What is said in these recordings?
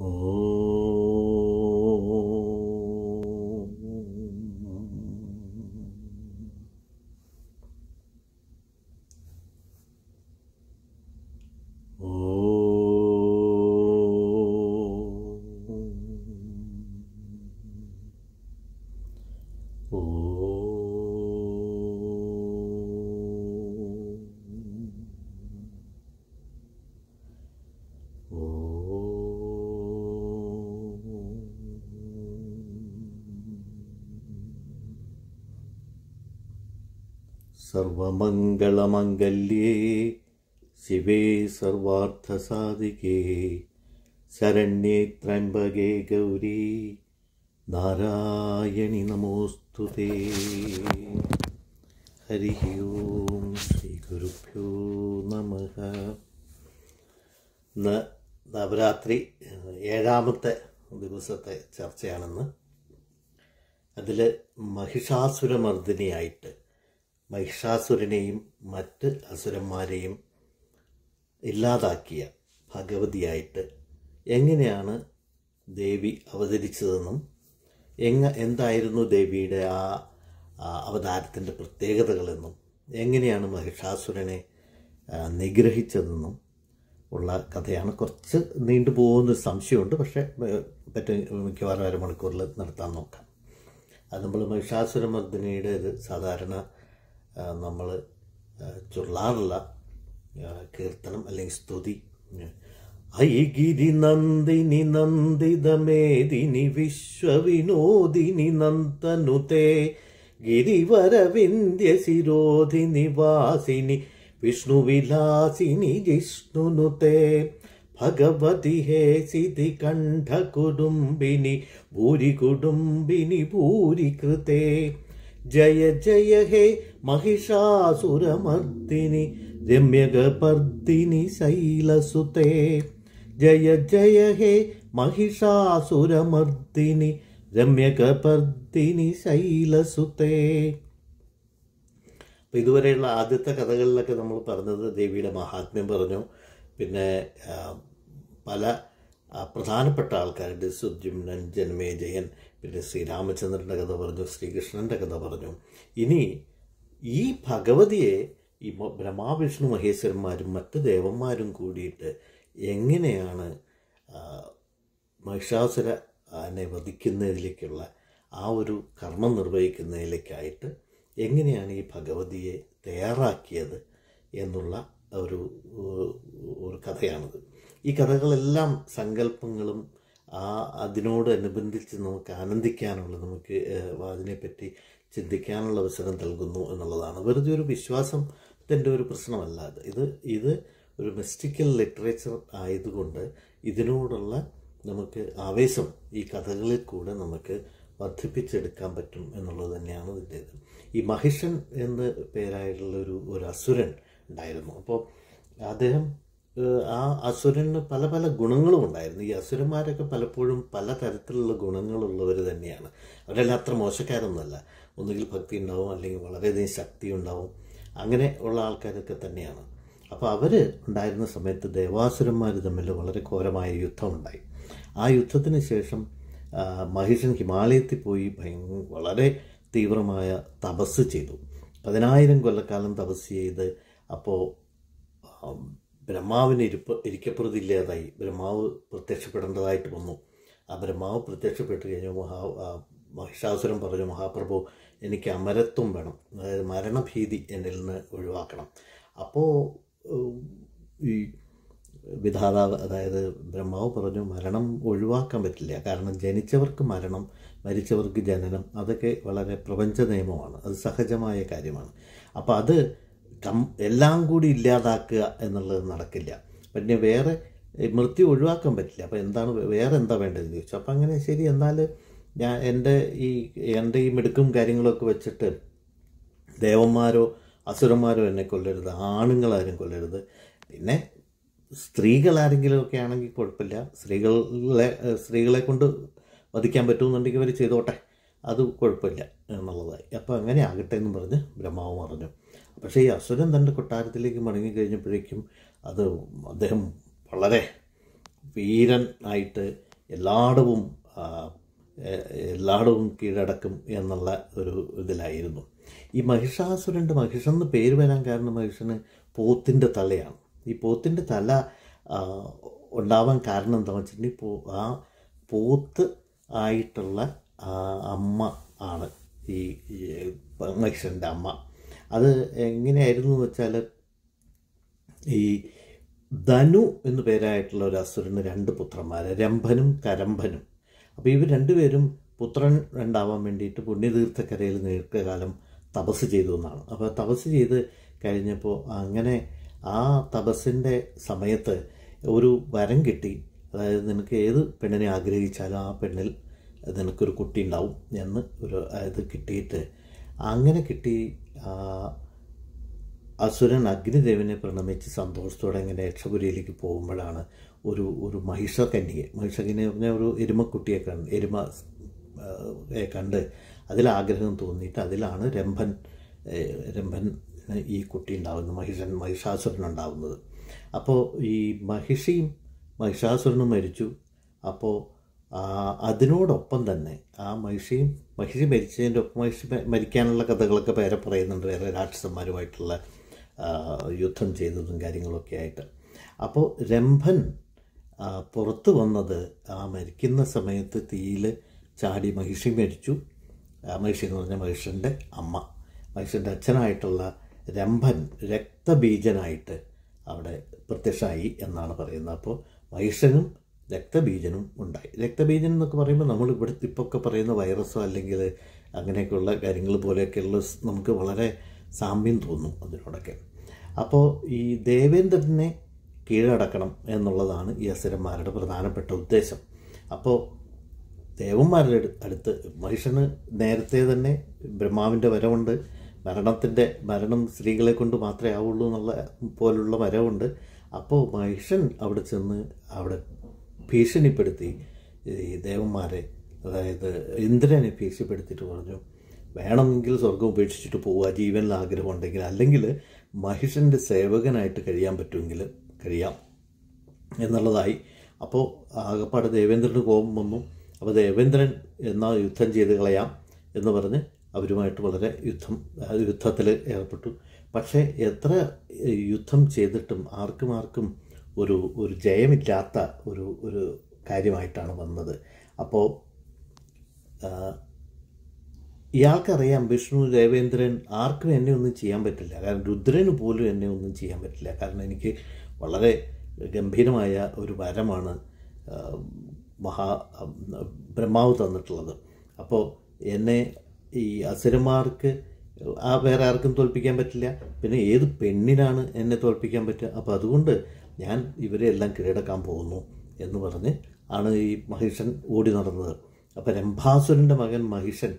Oh. സർവമംഗളമംഗല്യേ ശിവേ സർവാർത്ഥസാധികേ ശരണ്യേ ത്രംബകേ Gauri Narayani നമോസ്തു Hari ഓം ശ്രീ ഗുരുഭ്യോ നമ ഇന്ന് നവരാത്രി ഏഴാമത്തെ ദിവസത്തെ ചർച്ചയാണെന്ന് അതിൽ മഹിഷാസുരമർദ്ദിനിയായിട്ട് മഹിഷാസുരനെയും മറ്റ് അസുരന്മാരെയും ഇല്ലാതാക്കിയ ഭഗവതിയായിട്ട് എങ്ങനെയാണ് ദേവി അവതരിച്ചതെന്നും എങ്ങ എന്തായിരുന്നു ദേവിയുടെ ആ അവതാരത്തിൻ്റെ പ്രത്യേകതകളെന്നും എങ്ങനെയാണ് മഹിഷാസുരനെ നിഗ്രഹിച്ചതെന്നും ഉള്ള കഥയാണ് കുറച്ച് നീണ്ടു പോകുന്ന സംശയമുണ്ട് പക്ഷേ പറ്റും മിക്കവാറും അരമണിക്കൂറിൽ നടത്താൻ നോക്കാം അത് നമ്മൾ മഹിഷാസുരമർദ്ദിനിയുടെ സാധാരണ നമ്മൾ ചൊല്ലാറുള്ള കീർത്തനം അല്ലെങ്കിൽ സ്തുതി ഐഗിരി നന്ദിനി നന്ദിതമേദിനി വിശ്വവിനോദിനി നന്ദനുതേ ഗിരിവരവിന്ദ്യ ശിരോധി നിവാസിനി വിഷ്ണുവിലാസിനി ജിഷ്ണുനുതേ ഭഗവതി ഹേ സിതി കണ്ഠകുടുംബിനി ഭൂരി കുടുംബിനി ഭൂരി കൃതേ ജയ ജയ ഹേ മഹിഷാസുരമർദ്ദിനി രമ്യകപർദ്ദിനി ശൈലസുതേ ജയ ജയ ഹേ മഹിഷാസുരമർദ്ദിനി രമ്യകപർദ്ദിനി ശൈലസുതേ അപ്പം ഇതുവരെയുള്ള ആദ്യത്തെ കഥകളിലൊക്കെ നമ്മൾ പറഞ്ഞത് ദേവിയുടെ മഹാത്മ്യം പറഞ്ഞു പിന്നെ പല പ്രധാനപ്പെട്ട ആൾക്കാരുണ്ട് സുദ്യുമ്നൻ ജന്മേജയൻ പിന്നെ ശ്രീരാമചന്ദ്രൻ്റെ കഥ പറഞ്ഞു ശ്രീകൃഷ്ണൻ്റെ കഥ പറഞ്ഞു ഇനി ഈ ഭഗവതിയെ ഈ ബ്രഹ്മാവിഷ്ണു മഹേശ്വരന്മാരും മറ്റ് ദേവന്മാരും കൂടിയിട്ട് എങ്ങനെയാണ് മഹിഷാസുര എന്നെ വധിക്കുന്നതിലേക്കുള്ള ആ ഒരു കർമ്മം നിർവഹിക്കുന്നതിലേക്കായിട്ട് എങ്ങനെയാണ് ഈ ഭഗവതിയെ തയ്യാറാക്കിയത് എന്നുള്ള ഒരു ഒരു കഥയാണിത് ഈ കഥകളെല്ലാം സങ്കല്പങ്ങളും ആ അതിനോട് അനുബന്ധിച്ച് നമുക്ക് ആനന്ദിക്കാനുള്ള നമുക്ക് അതിനെപ്പറ്റി ചിന്തിക്കാനുള്ള അവസരം നൽകുന്നു എന്നുള്ളതാണ് വെറുതെ ഒരു വിശ്വാസം വിശ്വാസത്തിൻ്റെ ഒരു പ്രശ്നമല്ല ഇത് ഇത് ഒരു മിസ്റ്റിക്കൽ ലിറ്ററേച്ചർ ആയതുകൊണ്ട് ഇതിനോടുള്ള നമുക്ക് ആവേശം ഈ കഥകളിൽ കൂടെ നമുക്ക് വർദ്ധിപ്പിച്ചെടുക്കാൻ പറ്റും എന്നുള്ളത് തന്നെയാണ് ഇതിൻ്റെ ഇത് ഈ മഹിഷൻ എന്ന് പേരായിട്ടുള്ള ഒരു ഒരു അസുരൻ ഉണ്ടായിരുന്നു അപ്പോൾ അദ്ദേഹം ആ അസുരന് പല പല ഗുണങ്ങളും ഉണ്ടായിരുന്നു ഈ അസുരന്മാരൊക്കെ പലപ്പോഴും പല തരത്തിലുള്ള ഗുണങ്ങളുള്ളവർ തന്നെയാണ് അവരെല്ലാം അത്ര മോശക്കാരൊന്നുമല്ല ഒന്നുകിൽ ഭക്തി ഉണ്ടാവും അല്ലെങ്കിൽ വളരെയധികം ശക്തി ഉണ്ടാവും അങ്ങനെ ഉള്ള ആൾക്കാരൊക്കെ തന്നെയാണ് അപ്പോൾ അവർ ഉണ്ടായിരുന്ന സമയത്ത് ദേവാസുരന്മാർ തമ്മിൽ വളരെ ഘോരമായ യുദ്ധമുണ്ടായി ആ യുദ്ധത്തിന് ശേഷം മഹിഷൻ ഹിമാലയത്തിൽ പോയി ഭയ വളരെ തീവ്രമായ തപസ് ചെയ്തു പതിനായിരം കൊല്ലക്കാലം തപസ് ചെയ്ത് അപ്പോൾ ബ്രഹ്മാവിന് ഇരിപ്പ് ഇരിക്കപ്പെടുന്നില്ലാതായി ബ്രഹ്മാവ് പ്രത്യക്ഷപ്പെടേണ്ടതായിട്ട് വന്നു ആ ബ്രഹ്മാവ് പ്രത്യക്ഷപ്പെട്ട് കഴിഞ്ഞു മഹാ മഹിഷാസുരം പറഞ്ഞു മഹാപ്രഭു എനിക്ക് അമരത്വം വേണം അതായത് മരണഭീതി എന്നിൽ നിന്ന് ഒഴിവാക്കണം അപ്പോൾ ഈ വിധാതാവ് അതായത് ബ്രഹ്മാവ് പറഞ്ഞു മരണം ഒഴിവാക്കാൻ പറ്റില്ല കാരണം ജനിച്ചവർക്ക് മരണം മരിച്ചവർക്ക് ജനനം അതൊക്കെ വളരെ പ്രപഞ്ച നിയമമാണ് അത് സഹജമായ കാര്യമാണ് അപ്പോൾ അത് കം എല്ലാം കൂടി ഇല്ലാതാക്കുക എന്നുള്ളത് നടക്കില്ല പിന്നെ വേറെ മൃത്യു ഒഴിവാക്കാൻ പറ്റില്ല അപ്പോൾ എന്താണ് വേറെ എന്താ വേണ്ടതെന്ന് ചോദിച്ചു അപ്പോൾ അങ്ങനെ ശരി എന്നാൽ ഞാൻ എൻ്റെ ഈ എൻ്റെ ഈ മിടുക്കും കാര്യങ്ങളൊക്കെ വെച്ചിട്ട് ദേവന്മാരോ അസുരന്മാരോ എന്നെ കൊല്ലരുത് ആണുങ്ങളാരും കൊല്ലരുത് പിന്നെ ആരെങ്കിലുമൊക്കെ ആണെങ്കിൽ കുഴപ്പമില്ല സ്ത്രീകളെ സ്ത്രീകളെ കൊണ്ട് വധിക്കാൻ പറ്റുമെന്നുണ്ടെങ്കിൽ അവർ ചെയ്തോട്ടെ അത് കുഴപ്പമില്ല എന്നുള്ളതായി അപ്പോൾ അങ്ങനെ ആകട്ടെ എന്ന് പറഞ്ഞ് ബ്രഹ്മാവ് പറഞ്ഞു പക്ഷേ ഈ അസുരൻ തൻ്റെ കൊട്ടാരത്തിലേക്ക് മടങ്ങിക്കഴിഞ്ഞപ്പോഴേക്കും അത് അദ്ദേഹം വളരെ വീരൻ ആയിട്ട് എല്ലായിടവും എല്ലായിടവും കീഴടക്കും എന്നുള്ള ഒരു ഇതിലായിരുന്നു ഈ മഹിഷാസുരൻ്റെ എന്ന് പേര് വരാൻ കാരണം മഹിഷന് പോത്തിൻ്റെ തലയാണ് ഈ പോത്തിൻ്റെ തല ഉണ്ടാവാൻ കാരണം എന്താ വെച്ചിട്ടുണ്ടെങ്കിൽ പോ ആ പോത്ത് ആയിട്ടുള്ള അമ്മ ആണ് ഈ മഹിഷൻ്റെ അമ്മ അത് എങ്ങനെയായിരുന്നു എന്ന് വെച്ചാൽ ഈ ധനു എന്നു പേരായിട്ടുള്ള ഒരു അസുരന് രണ്ട് പുത്രന്മാർ രംഭനും കരംഭനും അപ്പോൾ ഇവർ രണ്ടുപേരും പുത്രൻ ഉണ്ടാവാൻ വേണ്ടിയിട്ട് പുണ്യതീർത്ഥക്കരയിൽ ദീർഘകാലം തപസ് ചെയ്തു എന്നാണ് അപ്പോൾ തപസ് ചെയ്ത് കഴിഞ്ഞപ്പോൾ അങ്ങനെ ആ തപസ്സിൻ്റെ സമയത്ത് ഒരു വരം കിട്ടി അതായത് നിനക്ക് ഏത് പെണ്ണിനെ ആഗ്രഹിച്ചാലും ആ പെണ്ണിൽ നിനക്കൊരു കുട്ടി ഉണ്ടാവും എന്ന് ഒരു ഇത് കിട്ടിയിട്ട് അങ്ങനെ കിട്ടി അസുരൻ അഗ്നിദേവനെ പ്രണമിച്ച് സന്തോഷത്തോടെ ഇങ്ങനെ യക്ഷപുരിയിലേക്ക് പോകുമ്പോഴാണ് ഒരു ഒരു മഹിഷകന്യെ മഹിഷകന്യെ പറഞ്ഞ ഒരു എരുമക്കുട്ടിയെ കണ്ട് എരുമ കണ്ട് അതിലാഗ്രഹം തോന്നിയിട്ട് അതിലാണ് രംഭൻ രംഭൻ ഈ കുട്ടി ഉണ്ടാകുന്നത് മഹിഷൻ മഹിഷാസുരൻ ഉണ്ടാകുന്നത് അപ്പോൾ ഈ മഹിഷിയും മഹിഷാസുരനും മരിച്ചു അപ്പോൾ അതിനോടൊപ്പം തന്നെ ആ മഹിഷിയും മഹിഷി മരിച്ചതിൻ്റെ ഒപ്പം മഹിഷി മരിക്കാനുള്ള കഥകളൊക്കെ പേരെ പറയുന്നുണ്ട് വേറെ രാക്ഷസന്മാരുമായിട്ടുള്ള യുദ്ധം ചെയ്തതും കാര്യങ്ങളൊക്കെ ആയിട്ട് അപ്പോൾ രംഭൻ പുറത്ത് വന്നത് ആ മരിക്കുന്ന സമയത്ത് തീയിൽ ചാടി മഹിഷി മരിച്ചു മഹിഷി എന്ന് പറഞ്ഞ മഹിഷിൻ്റെ അമ്മ മഹിഷിൻ്റെ അച്ഛനായിട്ടുള്ള രംഭൻ രക്തബീജനായിട്ട് അവിടെ പ്രത്യക്ഷമായി എന്നാണ് പറയുന്നത് അപ്പോൾ മഹിഷനും രക്തബീജനും ഉണ്ടായി രക്തബീജനം എന്നൊക്കെ പറയുമ്പോൾ നമ്മൾ ഇവിടെ ഇപ്പൊക്കെ പറയുന്ന വൈറസോ അല്ലെങ്കിൽ അങ്ങനെയൊക്കെയുള്ള കാര്യങ്ങൾ പോലെയൊക്കെയുള്ള നമുക്ക് വളരെ സാമ്യം തോന്നും അതിനോടൊക്കെ അപ്പോൾ ഈ ദേവേന്ദ്രനെ കീഴടക്കണം എന്നുള്ളതാണ് ഈ അസുരന്മാരുടെ പ്രധാനപ്പെട്ട ഉദ്ദേശം അപ്പോൾ ദേവന്മാരുടെ അടുത്ത് മനുഷ്യന് നേരത്തെ തന്നെ ബ്രഹ്മാവിൻ്റെ വരവുണ്ട് മരണത്തിൻ്റെ മരണം സ്ത്രീകളെ കൊണ്ട് മാത്രമേ ആവുള്ളൂ എന്നുള്ള പോലുള്ള വരവുണ്ട് അപ്പോൾ മനുഷ്യൻ അവിടെ ചെന്ന് അവിടെ ഭീഷണിപ്പെടുത്തി ഈ ദേവന്മാരെ അതായത് ഇന്ദ്രനെ ഭീഷണിപ്പെടുത്തിയിട്ട് പറഞ്ഞു വേണമെങ്കിൽ സ്വർഗം ഉപേക്ഷിച്ചിട്ട് പോവുക ജീവനിൽ ആഗ്രഹമുണ്ടെങ്കിൽ അല്ലെങ്കിൽ മഹിഷൻ്റെ സേവകനായിട്ട് കഴിയാൻ പറ്റുമെങ്കിൽ കഴിയാം എന്നുള്ളതായി അപ്പോൾ ആകപ്പാട് ദേവേന്ദ്രന് കോപം വന്നു അപ്പോൾ ദേവേന്ദ്രൻ എന്നാൽ യുദ്ധം ചെയ്ത് കളയാം എന്ന് പറഞ്ഞ് അവരുമായിട്ട് വളരെ യുദ്ധം യുദ്ധത്തിൽ ഏർപ്പെട്ടു പക്ഷേ എത്ര യുദ്ധം ചെയ്തിട്ടും ആർക്കും ആർക്കും ഒരു ഒരു ജയമില്ലാത്ത ഒരു ഒരു കാര്യമായിട്ടാണ് വന്നത് അപ്പോൾ ഇയാൾക്കറിയാം വിഷ്ണു ദേവേന്ദ്രൻ ആർക്കും എന്നെ ഒന്നും ചെയ്യാൻ പറ്റില്ല കാരണം രുദ്രന് പോലും എന്നെ ഒന്നും ചെയ്യാൻ പറ്റില്ല കാരണം എനിക്ക് വളരെ ഗംഭീരമായ ഒരു വരമാണ് മഹാ ബ്രഹ്മാവ് തന്നിട്ടുള്ളത് അപ്പോൾ എന്നെ ഈ അസുരന്മാർക്ക് ആ വേറെ ആർക്കും തോൽപ്പിക്കാൻ പറ്റില്ല പിന്നെ ഏത് പെണ്ണിനാണ് എന്നെ തോൽപ്പിക്കാൻ പറ്റുക അപ്പോൾ അതുകൊണ്ട് ഞാൻ ഇവരെ എല്ലാം കീഴടക്കാൻ പോകുന്നു എന്ന് പറഞ്ഞ് ആണ് ഈ മഹിഷൻ ഓടി നടന്നത് അപ്പം രംഭാസുരൻ്റെ മകൻ മഹിഷൻ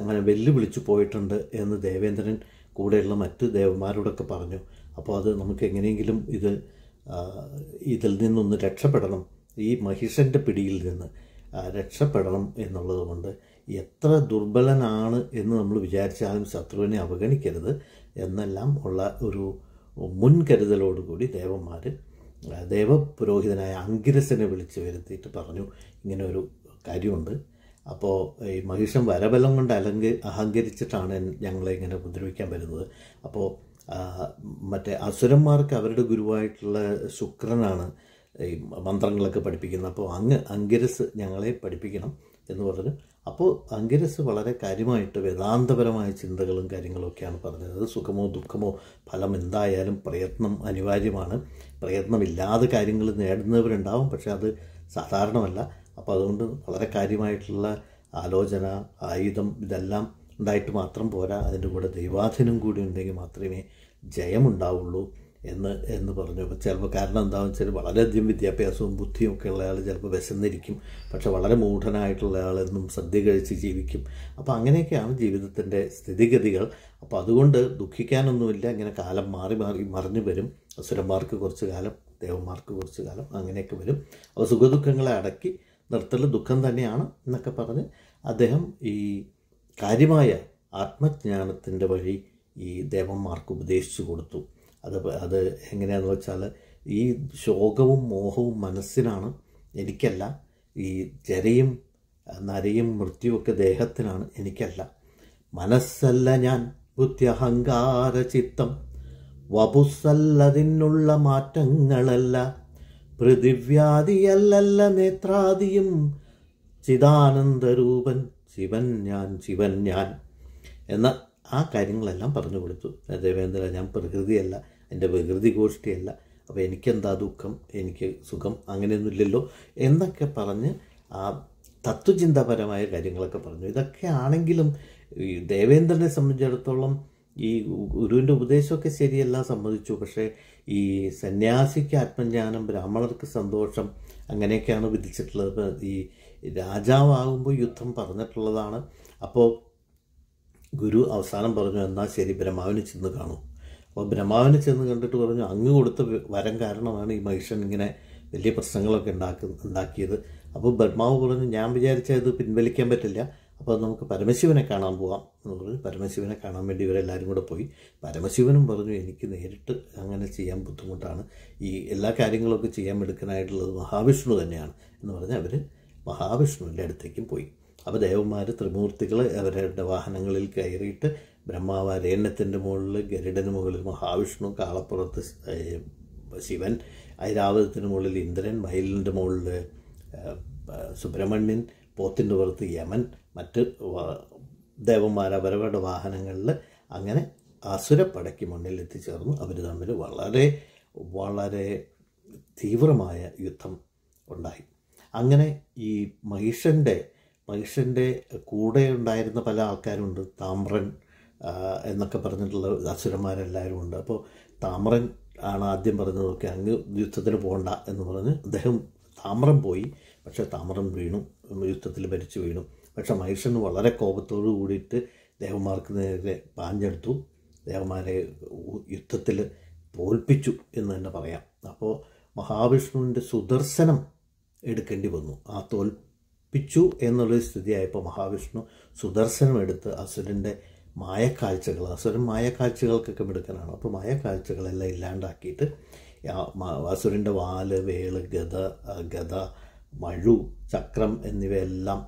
അങ്ങനെ വെല്ലുവിളിച്ചു പോയിട്ടുണ്ട് എന്ന് ദേവേന്ദ്രൻ കൂടെയുള്ള മറ്റ് ദേവന്മാരോടൊക്കെ പറഞ്ഞു അപ്പോൾ അത് നമുക്ക് എങ്ങനെയെങ്കിലും ഇത് ഇതിൽ നിന്നൊന്ന് രക്ഷപ്പെടണം ഈ മഹിഷൻ്റെ പിടിയിൽ നിന്ന് രക്ഷപ്പെടണം എന്നുള്ളതുകൊണ്ട് എത്ര ദുർബലനാണ് എന്ന് നമ്മൾ വിചാരിച്ചാലും ശത്രുവിനെ അവഗണിക്കരുത് എന്നെല്ലാം ഉള്ള ഒരു മുൻകരുതലോടുകൂടി ദേവന്മാർ ദേവപുരോഹിതനായ അങ്കിരസനെ വിളിച്ച് വരുത്തിയിട്ട് പറഞ്ഞു ഇങ്ങനെ ഒരു കാര്യമുണ്ട് അപ്പോൾ ഈ മഹിഷം വരബലം കൊണ്ട് അലങ്ക അഹങ്കരിച്ചിട്ടാണ് ഞങ്ങളെ ഇങ്ങനെ ഉപദ്രവിക്കാൻ വരുന്നത് അപ്പോൾ മറ്റേ അസുരന്മാർക്ക് അവരുടെ ഗുരുവായിട്ടുള്ള ശുക്രനാണ് ഈ മന്ത്രങ്ങളൊക്കെ പഠിപ്പിക്കുന്നത് അപ്പോൾ അങ്ങ് അങ്കിരസ് ഞങ്ങളെ പഠിപ്പിക്കണം എന്ന് പറഞ്ഞ് അപ്പോൾ അങ്കിരസ് വളരെ കാര്യമായിട്ട് വേദാന്തപരമായ ചിന്തകളും കാര്യങ്ങളൊക്കെയാണ് പറഞ്ഞത് അത് സുഖമോ ദുഃഖമോ ഫലം എന്തായാലും പ്രയത്നം അനിവാര്യമാണ് പ്രയത്നമില്ലാതെ കാര്യങ്ങൾ നേടുന്നവരുണ്ടാവും പക്ഷേ അത് സാധാരണമല്ല അപ്പോൾ അതുകൊണ്ട് വളരെ കാര്യമായിട്ടുള്ള ആലോചന ആയുധം ഇതെല്ലാം ഉണ്ടായിട്ട് മാത്രം പോരാ അതിൻ്റെ കൂടെ ദൈവാധീനം കൂടി ഉണ്ടെങ്കിൽ മാത്രമേ ജയമുണ്ടാവുള്ളൂ എന്ന് എന്ന് പറഞ്ഞു അപ്പോൾ ചിലപ്പോൾ കാരണം എന്താണെന്ന് വെച്ചാൽ വളരെയധികം വിദ്യാഭ്യാസവും ബുദ്ധിയും ഒക്കെ ഉള്ള ആൾ ചിലപ്പോൾ വിശന്നിരിക്കും പക്ഷെ വളരെ മൂഢനായിട്ടുള്ള ആളെന്നും സദ്യ കഴിച്ച് ജീവിക്കും അപ്പോൾ അങ്ങനെയൊക്കെയാണ് ജീവിതത്തിൻ്റെ സ്ഥിതിഗതികൾ അപ്പോൾ അതുകൊണ്ട് ദുഃഖിക്കാനൊന്നുമില്ല ഇങ്ങനെ കാലം മാറി മാറി മറിഞ്ഞു വരും അസുരന്മാർക്ക് കുറച്ച് കാലം ദേവന്മാർക്ക് കുറച്ച് കാലം അങ്ങനെയൊക്കെ വരും അപ്പോൾ സുഖദുഃഖങ്ങളെ അടക്കി നിർത്തൽ ദുഃഖം തന്നെയാണ് എന്നൊക്കെ പറഞ്ഞ് അദ്ദേഹം ഈ കാര്യമായ ആത്മജ്ഞാനത്തിൻ്റെ വഴി ഈ ദേവന്മാർക്ക് ഉപദേശിച്ചു കൊടുത്തു അത് അത് എങ്ങനെയാണെന്ന് വെച്ചാൽ ഈ ശോകവും മോഹവും മനസ്സിനാണ് എനിക്കല്ല ഈ ജരയും നരയും മൃത്യുവൊക്കെ ദേഹത്തിനാണ് എനിക്കല്ല മനസ്സല്ല ഞാൻ ബുദ്ധ്യഹങ്കാര ചിത്തം വപുസല്ലതിനുള്ള മാറ്റങ്ങളല്ല പൃഥിവ്യാദിയല്ലല്ല നേത്രാദിയും ചിദാനന്ദരൂപൻ ശിവൻ ഞാൻ ശിവൻ ഞാൻ എന്ന ആ കാര്യങ്ങളെല്ലാം പറഞ്ഞു കൊടുത്തു ദേവേന്ദ്ര ഞാൻ പ്രകൃതിയല്ല എൻ്റെ പ്രകൃതി ഗോഷ്ഠിയല്ല അപ്പോൾ എനിക്കെന്താ ദുഃഖം എനിക്ക് സുഖം അങ്ങനെയൊന്നുമില്ലല്ലോ എന്നൊക്കെ പറഞ്ഞ് ആ തത്വചിന്താപരമായ കാര്യങ്ങളൊക്കെ പറഞ്ഞു ഇതൊക്കെ ആണെങ്കിലും ഈ ദേവേന്ദ്രനെ സംബന്ധിച്ചിടത്തോളം ഈ ഗുരുവിൻ്റെ ഉപദേശമൊക്കെ ശരിയല്ല സമ്മതിച്ചു പക്ഷേ ഈ സന്യാസിക്ക് ആത്മജ്ഞാനം ബ്രാഹ്മണർക്ക് സന്തോഷം അങ്ങനെയൊക്കെയാണ് വിധിച്ചിട്ടുള്ളത് ഈ രാജാവാകുമ്പോൾ യുദ്ധം പറഞ്ഞിട്ടുള്ളതാണ് അപ്പോൾ ഗുരു അവസാനം പറഞ്ഞു എന്നാൽ ശരി ബ്രഹ്മാവിനെ ചെന്ന് കാണൂ അപ്പോൾ ബ്രഹ്മാവിനെ ചെന്ന് കണ്ടിട്ട് പറഞ്ഞു അങ്ങ് കൊടുത്ത വരം കാരണമാണ് ഈ മനുഷ്യൻ ഇങ്ങനെ വലിയ പ്രശ്നങ്ങളൊക്കെ ഉണ്ടാക്കി ഉണ്ടാക്കിയത് അപ്പോൾ ബ്രഹ്മാവ് പറഞ്ഞു ഞാൻ വിചാരിച്ച ഇത് പിൻവലിക്കാൻ പറ്റില്ല അപ്പോൾ നമുക്ക് പരമശിവനെ കാണാൻ പോവാം എന്ന് പറഞ്ഞു പരമശിവനെ കാണാൻ വേണ്ടി ഇവരെല്ലാവരും കൂടെ പോയി പരമശിവനും പറഞ്ഞു എനിക്ക് നേരിട്ട് അങ്ങനെ ചെയ്യാൻ ബുദ്ധിമുട്ടാണ് ഈ എല്ലാ കാര്യങ്ങളൊക്കെ ചെയ്യാൻ എടുക്കാനായിട്ടുള്ളത് മഹാവിഷ്ണു തന്നെയാണ് എന്ന് പറഞ്ഞ് അവർ മഹാവിഷ്ണുവിൻ്റെ അടുത്തേക്കും പോയി അപ്പോൾ ദേവന്മാർ ത്രിമൂർത്തികൾ അവരുടെ വാഹനങ്ങളിൽ കയറിയിട്ട് ബ്രഹ്മാവ് മുകളിൽ ഗരുഡന് മുകളിൽ മഹാവിഷ്ണു കാളപ്പുറത്ത് ശിവൻ ഐരാവതത്തിന് മുകളിൽ ഇന്ദ്രൻ മയിലിൻ്റെ മുകളിൽ സുബ്രഹ്മണ്യൻ പോത്തിൻ്റെ പുറത്ത് യമൻ മറ്റ് ദേവന്മാർ അവരവരുടെ വാഹനങ്ങളിൽ അങ്ങനെ അസുരപ്പടയ്ക്ക് മുന്നിൽ എത്തിച്ചേർന്നു അവർ തമ്മിൽ വളരെ വളരെ തീവ്രമായ യുദ്ധം ഉണ്ടായി അങ്ങനെ ഈ മഹിഷൻ്റെ മനുഷ്യൻ്റെ കൂടെ ഉണ്ടായിരുന്ന പല ആൾക്കാരുണ്ട് താമ്രൻ എന്നൊക്കെ പറഞ്ഞിട്ടുള്ള അസുരന്മാരെല്ലാവരും ഉണ്ട് അപ്പോൾ താമ്രൻ ആണ് ആദ്യം പറഞ്ഞതൊക്കെ അങ്ങ് യുദ്ധത്തിന് പോകണ്ട എന്ന് പറഞ്ഞ് അദ്ദേഹം താമ്രം പോയി പക്ഷേ താമ്രം വീണു യുദ്ധത്തിൽ ഭരിച്ചു വീണു പക്ഷെ മനുഷ്യന് വളരെ കോപത്തോടു കൂടിയിട്ട് ദേവന്മാർക്ക് നേരെ പാഞ്ഞെടുത്തു ദേവന്മാരെ യുദ്ധത്തിൽ തോൽപ്പിച്ചു എന്ന് തന്നെ പറയാം അപ്പോൾ മഹാവിഷ്ണുവിൻ്റെ സുദർശനം എടുക്കേണ്ടി വന്നു ആ തോൽ പിച്ചു എന്നുള്ളൊരു സ്ഥിതിയായപ്പോൾ മഹാവിഷ്ണു സുദർശനം എടുത്ത് അസുരൻ്റെ മായക്കാഴ്ചകൾ അസുരൻ മായക്കാഴ്ചകൾക്കൊക്കെ മിടുക്കനാണ് അപ്പോൾ മായക്കാഴ്ചകളെല്ലാം ഇല്ലാണ്ടാക്കിയിട്ട് അസുരൻ്റെ വാല് വേള് ഗത ഗത മഴു ചക്രം എന്നിവയെല്ലാം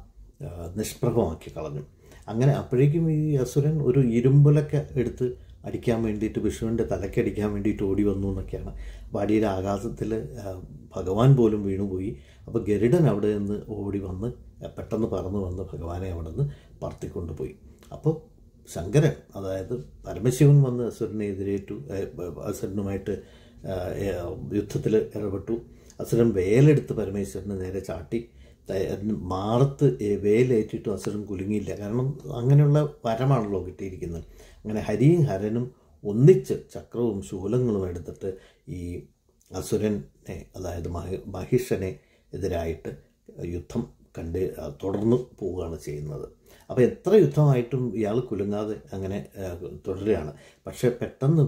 നിഷ്പ്രഭമാക്കി കളഞ്ഞു അങ്ങനെ അപ്പോഴേക്കും ഈ അസുരൻ ഒരു ഇരുമ്പുലൊക്കെ എടുത്ത് അടിക്കാൻ വേണ്ടിയിട്ട് വിഷുവിൻ്റെ തലക്കടിക്കാൻ വേണ്ടിയിട്ട് ഓടി വന്നു എന്നൊക്കെയാണ് വാടിയുടെ ആകാശത്തിൽ ഭഗവാൻ പോലും വീണുപോയി അപ്പോൾ ഗരുഡൻ അവിടെ നിന്ന് ഓടി വന്ന് പെട്ടെന്ന് പറന്നു വന്ന് ഭഗവാനെ അവിടെ നിന്ന് പറത്തിക്കൊണ്ടുപോയി അപ്പോൾ ശങ്കരൻ അതായത് പരമശിവൻ വന്ന് അസുരനെ എതിരേറ്റു അസുരനുമായിട്ട് യുദ്ധത്തിൽ ഇടപെട്ടു അസുരൻ വേലെടുത്ത് പരമേശ്വരന് നേരെ ചാട്ടി മാറത്ത് വേലേറ്റിട്ടും അസുരൻ കുലുങ്ങിയില്ല കാരണം അങ്ങനെയുള്ള വരമാണല്ലോ കിട്ടിയിരിക്കുന്നത് അങ്ങനെ ഹരിയും ഹരനും ഒന്നിച്ച് ചക്രവും ശൂലങ്ങളും എടുത്തിട്ട് ഈ അസുരനെ അതായത് മഹിഷനെ എതിരായിട്ട് യുദ്ധം കണ്ട് തുടർന്നു പോവുകയാണ് ചെയ്യുന്നത് അപ്പോൾ എത്ര യുദ്ധമായിട്ടും ഇയാൾ കുലുങ്ങാതെ അങ്ങനെ തുടരുകയാണ് പക്ഷേ പെട്ടെന്ന്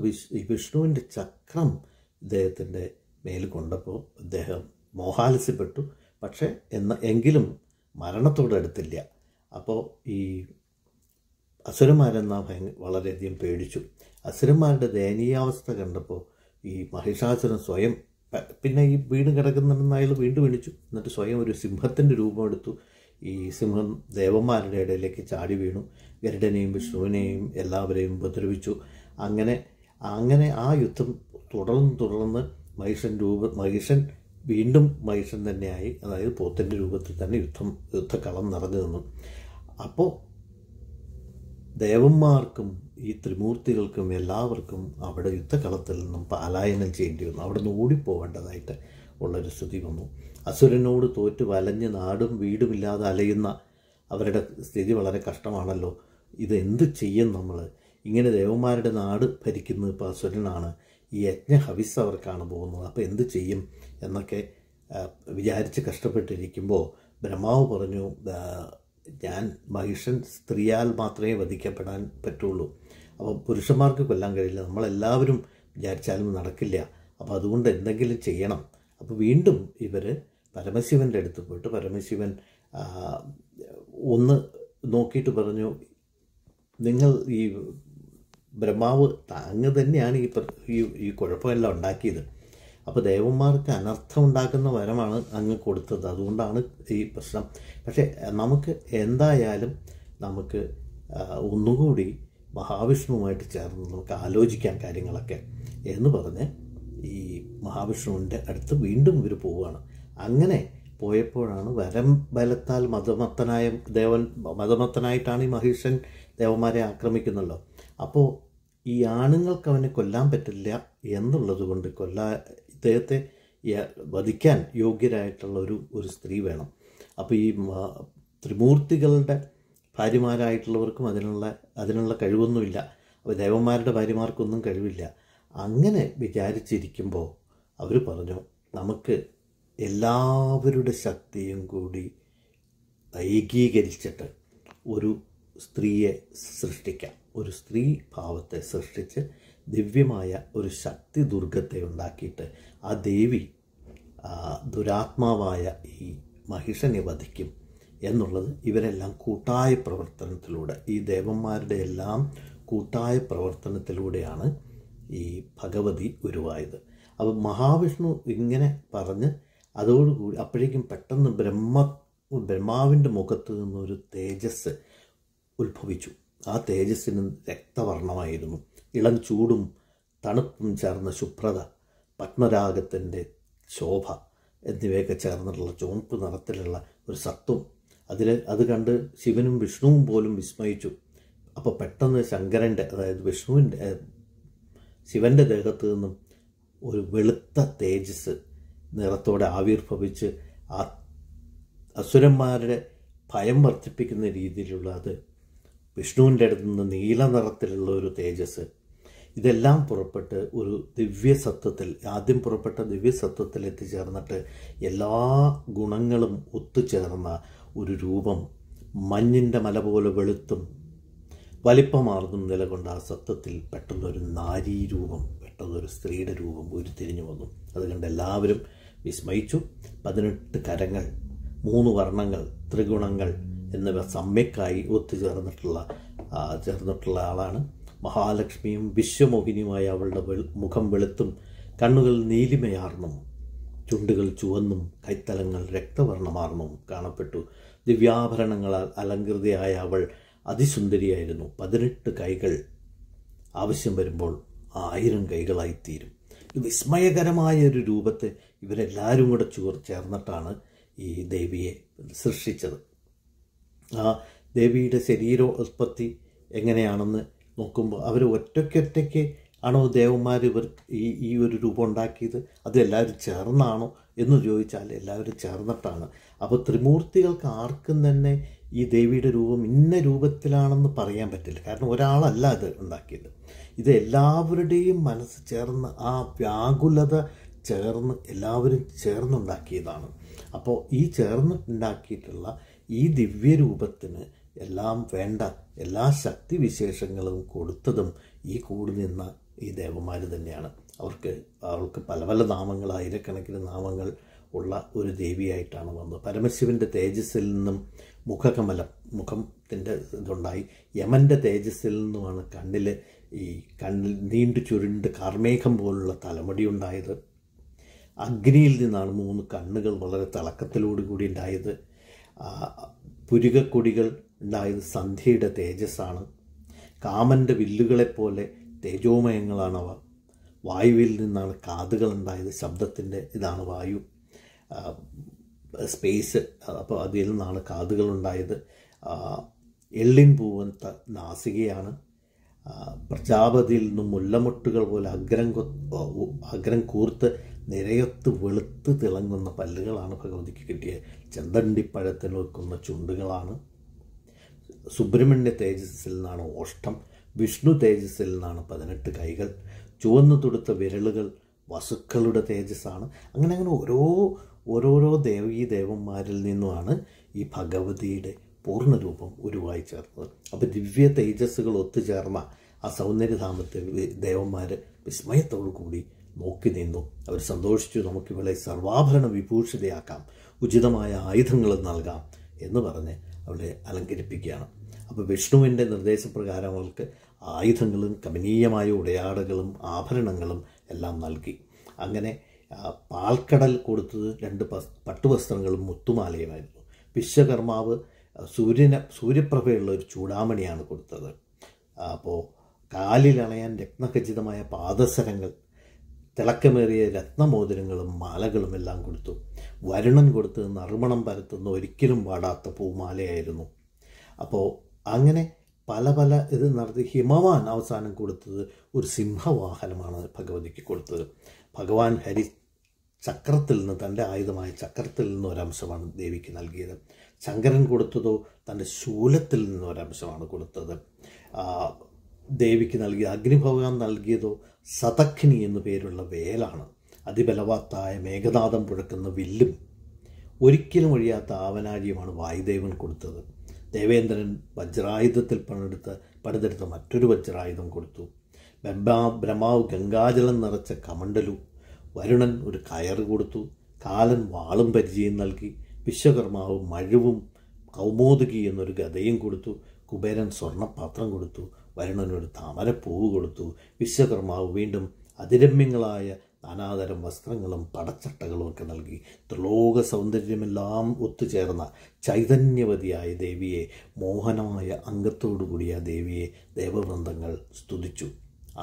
വിഷ്ണുവിൻ്റെ ചക്രം ഇദ്ദേഹത്തിൻ്റെ മേൽ കൊണ്ടപ്പോൾ അദ്ദേഹം മോഹാലസ്യപ്പെട്ടു പക്ഷേ എന്ന എങ്കിലും മരണത്തോട് അപ്പോൾ ഈ അസുരന്മാരെന്നാ ഭയ വളരെയധികം പേടിച്ചു അസുരന്മാരുടെ ദയനീയാവസ്ഥ കണ്ടപ്പോൾ ഈ മഹിഷാസുരൻ സ്വയം പിന്നെ ഈ വീട് കിടക്കുന്നുണ്ടെന്ന് അയാൾ വീണ്ടും വിളിച്ചു എന്നിട്ട് സ്വയം ഒരു സിംഹത്തിൻ്റെ രൂപമെടുത്തു ഈ സിംഹം ദേവന്മാരുടെ ഇടയിലേക്ക് ചാടി വീണു ഗരുഡനെയും വിഷ്ണുവിനെയും എല്ലാവരെയും ഉപദ്രവിച്ചു അങ്ങനെ അങ്ങനെ ആ യുദ്ധം തുടർന്ന് തുടർന്ന് മഹിഷൻ രൂപ മഹിഷൻ വീണ്ടും മഹിഷൻ തന്നെയായി അതായത് പോത്തിൻ്റെ രൂപത്തിൽ തന്നെ യുദ്ധം യുദ്ധക്കളം നടന്നു നിന്നു അപ്പോൾ ദേവന്മാർക്കും ഈ ത്രിമൂർത്തികൾക്കും എല്ലാവർക്കും അവിടെ യുദ്ധകളത്തിൽ നിന്നും പലായനം ചെയ്യേണ്ടി വന്നു അവിടെ നിന്ന് ഓടിപ്പോവേണ്ടതായിട്ട് ഉള്ളൊരു സ്ഥിതി വന്നു അസുരനോട് തോറ്റ് വലഞ്ഞ് നാടും വീടുമില്ലാതെ അലയുന്ന അവരുടെ സ്ഥിതി വളരെ കഷ്ടമാണല്ലോ ഇത് എന്ത് ചെയ്യും നമ്മൾ ഇങ്ങനെ ദേവന്മാരുടെ നാട് ഭരിക്കുന്നത് ഇപ്പോൾ അസുരനാണ് ഈ യജ്ഞ ഹവിസ് അവർക്കാണ് പോകുന്നത് അപ്പോൾ എന്ത് ചെയ്യും എന്നൊക്കെ വിചാരിച്ച് കഷ്ടപ്പെട്ടിരിക്കുമ്പോൾ ബ്രഹ്മാവ് പറഞ്ഞു ഞാൻ മഹിഷൻ സ്ത്രീയാൽ മാത്രമേ വധിക്കപ്പെടാൻ പറ്റുള്ളൂ അപ്പോൾ പുരുഷന്മാർക്ക് കൊല്ലാൻ കഴിയില്ല നമ്മളെല്ലാവരും വിചാരിച്ചാലും നടക്കില്ല അപ്പോൾ അതുകൊണ്ട് എന്തെങ്കിലും ചെയ്യണം അപ്പോൾ വീണ്ടും ഇവർ പരമശിവൻ്റെ അടുത്ത് പോയിട്ട് പരമശിവൻ ഒന്ന് നോക്കിയിട്ട് പറഞ്ഞു നിങ്ങൾ ഈ ബ്രഹ്മാവ് താങ്ങ് തന്നെയാണ് ഈ ഈ കുഴപ്പമെല്ലാം ഉണ്ടാക്കിയത് അപ്പോൾ ദേവന്മാർക്ക് അനർത്ഥം ഉണ്ടാക്കുന്ന വരമാണ് അങ്ങ് കൊടുത്തത് അതുകൊണ്ടാണ് ഈ പ്രശ്നം പക്ഷേ നമുക്ക് എന്തായാലും നമുക്ക് ഒന്നുകൂടി മഹാവിഷ്ണുവുമായിട്ട് ചേർന്ന് നമുക്ക് ആലോചിക്കാം കാര്യങ്ങളൊക്കെ എന്ന് പറഞ്ഞ് ഈ മഹാവിഷ്ണുവിൻ്റെ അടുത്ത് വീണ്ടും ഇവർ പോവുകയാണ് അങ്ങനെ പോയപ്പോഴാണ് വരം ബലത്താൽ മതമത്തനായ ദേവൻ മതമത്തനായിട്ടാണ് ഈ മഹിഷൻ ദേവന്മാരെ ആക്രമിക്കുന്നല്ലോ അപ്പോൾ ഈ ആണുങ്ങൾക്ക് അവനെ കൊല്ലാൻ പറ്റില്ല എന്നുള്ളത് കൊണ്ട് കൊല്ലാ ഇദ്ദേഹത്തെ വധിക്കാൻ യോഗ്യരായിട്ടുള്ള ഒരു ഒരു സ്ത്രീ വേണം അപ്പോൾ ഈ ത്രിമൂർത്തികളുടെ ഭാര്യമാരായിട്ടുള്ളവർക്കും അതിനുള്ള അതിനുള്ള കഴിവൊന്നുമില്ല അപ്പോൾ ദേവന്മാരുടെ ഭാര്യമാർക്കൊന്നും കഴിവില്ല അങ്ങനെ വിചാരിച്ചിരിക്കുമ്പോൾ അവർ പറഞ്ഞു നമുക്ക് എല്ലാവരുടെ ശക്തിയും കൂടി ഏകീകരിച്ചിട്ട് ഒരു സ്ത്രീയെ സൃഷ്ടിക്കാം ഒരു സ്ത്രീ ഭാവത്തെ സൃഷ്ടിച്ച് ദിവ്യമായ ഒരു ശക്തി ദുർഗത്തെ ഉണ്ടാക്കിയിട്ട് ആ ദേവി ദുരാത്മാവായ ഈ മഹിഷനെ വധിക്കും എന്നുള്ളത് ഇവരെല്ലാം കൂട്ടായ പ്രവർത്തനത്തിലൂടെ ഈ ദേവന്മാരുടെ എല്ലാം കൂട്ടായ പ്രവർത്തനത്തിലൂടെയാണ് ഈ ഭഗവതി ഉരുവായത് അപ്പോൾ മഹാവിഷ്ണു ഇങ്ങനെ പറഞ്ഞ് അതോടുകൂടി അപ്പോഴേക്കും പെട്ടെന്ന് ബ്രഹ്മ ബ്രഹ്മാവിൻ്റെ മുഖത്ത് നിന്നൊരു തേജസ് ഉത്ഭവിച്ചു ആ തേജസ്സിന് രക്തവർണമായിരുന്നു ഇളം ചൂടും തണുപ്പും ചേർന്ന ശുഭ്രത പത്മരാഗത്തിൻ്റെ ശോഭ എന്നിവയൊക്കെ ചേർന്നിട്ടുള്ള ചുവപ്പ് നിറത്തിലുള്ള ഒരു സത്വം അതിൽ അത് കണ്ട് ശിവനും വിഷ്ണുവും പോലും വിസ്മയിച്ചു അപ്പോൾ പെട്ടെന്ന് ശങ്കരൻ്റെ അതായത് വിഷ്ണുവിൻ്റെ ശിവൻ്റെ ദേഹത്ത് നിന്നും ഒരു വെളുത്ത തേജസ് നിറത്തോടെ ആവിർഭവിച്ച് ആ അസുരന്മാരുടെ ഭയം വർദ്ധിപ്പിക്കുന്ന രീതിയിലുള്ള അത് വിഷ്ണുവിൻ്റെ അടുത്ത് നിന്ന് നീല നിറത്തിലുള്ള ഒരു തേജസ് ഇതെല്ലാം പുറപ്പെട്ട് ഒരു ദിവ്യസത്വത്തിൽ ആദ്യം പുറപ്പെട്ട ദിവ്യസത്വത്തിൽ എത്തിച്ചേർന്നിട്ട് എല്ലാ ഗുണങ്ങളും ഒത്തുചേർന്ന ഒരു രൂപം മഞ്ഞിൻ്റെ മല പോലെ വെളുത്തും വലിപ്പമാർന്നും നിലകൊണ്ട ആ സത്വത്തിൽ പെട്ടെന്നൊരു നാരീ രൂപം പെട്ടെന്നൊരു സ്ത്രീയുടെ രൂപം ഉരുത്തിരിഞ്ഞു വന്നു അത് കണ്ട് എല്ലാവരും വിസ്മയിച്ചു പതിനെട്ട് കരങ്ങൾ മൂന്ന് വർണ്ണങ്ങൾ ത്രിഗുണങ്ങൾ എന്നിവ സമ്യക്കായി ഒത്തുചേർന്നിട്ടുള്ള ചേർന്നിട്ടുള്ള ആളാണ് മഹാലക്ഷ്മിയും വിശ്വമോഹിനിയുമായ അവളുടെ മുഖം വെളുത്തും കണ്ണുകൾ നീലിമയാർന്നും ചുണ്ടുകൾ ചുവന്നും കൈത്തലങ്ങൾ രക്തവർണ്ണമാർന്നും കാണപ്പെട്ടു ദിവ്യാഭരണങ്ങളാൽ അലങ്കൃതയായ അവൾ അതിസുന്ദരിയായിരുന്നു പതിനെട്ട് കൈകൾ ആവശ്യം വരുമ്പോൾ ആയിരം കൈകളായിത്തീരും വിസ്മയകരമായ ഒരു രൂപത്തെ ഇവരെല്ലാവരും കൂടെ ചൂർ ചേർന്നിട്ടാണ് ഈ ദേവിയെ സൃഷ്ടിച്ചത് ആ ദേവിയുടെ ശരീരോത്പത്തി എങ്ങനെയാണെന്ന് നോക്കുമ്പോൾ അവർ ഒറ്റയ്ക്കൊറ്റയ്ക്ക് ആണോ ദേവന്മാർ ഇവർ ഈ ഈ ഒരു രൂപം ഉണ്ടാക്കിയത് അത് എല്ലാവരും ചേർന്നാണോ എന്ന് ചോദിച്ചാൽ എല്ലാവരും ചേർന്നിട്ടാണ് അപ്പോൾ ത്രിമൂർത്തികൾക്ക് ആർക്കും തന്നെ ഈ ദേവിയുടെ രൂപം ഇന്ന രൂപത്തിലാണെന്ന് പറയാൻ പറ്റില്ല കാരണം ഒരാളല്ല അത് ഉണ്ടാക്കിയത് ഇത് എല്ലാവരുടെയും മനസ്സ് ചേർന്ന് ആ വ്യാകുലത ചേർന്ന് എല്ലാവരും ചേർന്നുണ്ടാക്കിയതാണ് അപ്പോൾ ഈ ചേർന്നുണ്ടാക്കിയിട്ടുള്ള ഈ ദിവ്യരൂപത്തിന് എല്ലാം വേണ്ട എല്ലാ വിശേഷങ്ങളും കൊടുത്തതും ഈ കൂടി നിന്ന ഈ ദേവന്മാർ തന്നെയാണ് അവർക്ക് അവൾക്ക് പല പല നാമങ്ങൾ ആയിരക്കണക്കിന് നാമങ്ങൾ ഉള്ള ഒരു ദേവിയായിട്ടാണ് വന്നത് പരമശിവൻ്റെ തേജസ്സിൽ നിന്നും മുഖകമലം മുഖത്തിൻ്റെ ഇതുണ്ടായി യമൻ്റെ തേജസ്സിൽ നിന്നുമാണ് കണ്ണിൽ ഈ കണ്ണിൽ നീണ്ടു ചുരുണ്ട് കാർമേഘം പോലുള്ള തലമുടി ഉണ്ടായത് അഗ്നിയിൽ നിന്നാണ് മൂന്ന് കണ്ണുകൾ വളരെ തിളക്കത്തിലോടുകൂടി ഉണ്ടായത് പുരികക്കൊടികൾ ഉണ്ടായത് സന്ധ്യയുടെ തേജസ്സാണ് കാമൻ്റെ വില്ലുകളെപ്പോലെ തേജോമയങ്ങളാണവ വായുവിൽ നിന്നാണ് കാതുകൾ ഉണ്ടായത് ശബ്ദത്തിൻ്റെ ഇതാണ് വായു സ്പേസ് അപ്പോൾ അതിൽ നിന്നാണ് കാതുകൾ ഉണ്ടായത് എള്ളിൻ പൂവൻ നാസികയാണ് പ്രജാപതിയിൽ നിന്നും മുല്ലമുട്ടുകൾ പോലെ അഗ്രം അഗ്രം കൂർത്ത് നിരയത്ത് വെളുത്ത് തിളങ്ങുന്ന പല്ലുകളാണ് ഭഗവതിക്ക് കിട്ടിയ ചെന്തണ്ടിപ്പഴത്തിന് വെക്കുന്ന ചുണ്ടുകളാണ് സുബ്രഹ്മണ്യ തേജസ്സിൽ നിന്നാണ് ഓഷ്ടം വിഷ്ണു തേജസ്സിൽ നിന്നാണ് പതിനെട്ട് കൈകൾ ചുവന്നു തുടുത്ത വിരലുകൾ വസുക്കളുടെ തേജസ്സാണ് അങ്ങനെ അങ്ങനെ ഓരോ ഓരോരോ ദേവീ ദേവന്മാരിൽ നിന്നുമാണ് ഈ ഭഗവതിയുടെ പൂർണ്ണരൂപം ഉരുവായി ചേർന്നത് അപ്പോൾ ദിവ്യ തേജസ്സുകൾ ഒത്തുചേർന്ന ആ സൗന്ദര്യധാമത്തെ ദേവന്മാർ വിസ്മയത്തോടു കൂടി നോക്കി നിന്നു അവർ സന്തോഷിച്ചു നമുക്കിവളെ സർവാഭരണ വിഭൂഷിതയാക്കാം ഉചിതമായ ആയുധങ്ങൾ നൽകാം എന്ന് പറഞ്ഞ് അവിടെ അലങ്കരിപ്പിക്കുകയാണ് അപ്പോൾ വിഷ്ണുവിൻ്റെ നിർദ്ദേശപ്രകാരം അവൾക്ക് ആയുധങ്ങളും കമനീയമായ ഉടയാടകളും ആഭരണങ്ങളും എല്ലാം നൽകി അങ്ങനെ പാൽക്കടൽ കൊടുത്തത് രണ്ട് പട്ടുവസ്ത്രങ്ങളും മുത്തുമാലയുമായിരുന്നു വിശ്വകർമാവ് സൂര്യനെ സൂര്യപ്രഭയുള്ള ഒരു ചൂടാമണിയാണ് കൊടുത്തത് അപ്പോൾ കാലിലണയാൻ രത്നഖചിതമായ പാദസരങ്ങൾ തിളക്കമേറിയ രത്നമോതിരങ്ങളും മാലകളും എല്ലാം കൊടുത്തു വരുണൻ കൊടുത്ത് നറുമണം പരത്തുന്ന ഒരിക്കലും പാടാത്ത പൂമാലയായിരുന്നു അപ്പോൾ അങ്ങനെ പല പല ഇത് നടത്തി ഹിമവാൻ അവസാനം കൊടുത്തത് ഒരു സിംഹവാഹനമാണ് ഭഗവതിക്ക് കൊടുത്തത് ഭഗവാൻ ഹരി ചക്രത്തിൽ നിന്ന് തൻ്റെ ആയുധമായ ചക്രത്തിൽ നിന്ന് ഒരംശമാണ് ദേവിക്ക് നൽകിയത് ശങ്കരൻ കൊടുത്തതോ തൻ്റെ ശൂലത്തിൽ നിന്ന് ഒരംശമാണ് കൊടുത്തത് ദേവിക്ക് നൽകിയ അഗ്നിഭഗവാൻ നൽകിയതോ സതഖിനി എന്നു പേരുള്ള വേലാണ് അതിബലവത്തായ മേഘനാഥം പുഴക്കുന്ന വില്ലും ഒരിക്കലും ഒഴിയാത്ത ആവനാഴിയുമാണ് വായുദേവൻ കൊടുത്തത് ദേവേന്ദ്രൻ വജ്രായുധത്തിൽ പണിയെടുത്ത പണിതെടുത്ത മറ്റൊരു വജ്രായുധം കൊടുത്തു ബ്രഹ്മാ ബ്രഹ്മാവ് ഗംഗാജലം നിറച്ച കമണ്ടലു വരുണൻ ഒരു കയർ കൊടുത്തു കാലൻ വാളും പരിചയം നൽകി വിശ്വകർമാവ് മഴുവും കൗമോദകി എന്നൊരു ഗതയും കൊടുത്തു കുബേരൻ സ്വർണ്ണപാത്രം കൊടുത്തു വരുണനൊരു താമരപ്പൂവ് കൊടുത്തു വിശ്വകർമാവ് വീണ്ടും അതിരമ്യങ്ങളായ നാനാതരം വസ്ത്രങ്ങളും പടച്ചട്ടകളും ഒക്കെ നൽകി ത്രിലോക സൗന്ദര്യമെല്ലാം ഒത്തുചേർന്ന ചൈതന്യവതിയായ ദേവിയെ മോഹനമായ അംഗത്തോടുകൂടിയ ദേവിയെ ദേവവൃന്ദങ്ങൾ സ്തുതിച്ചു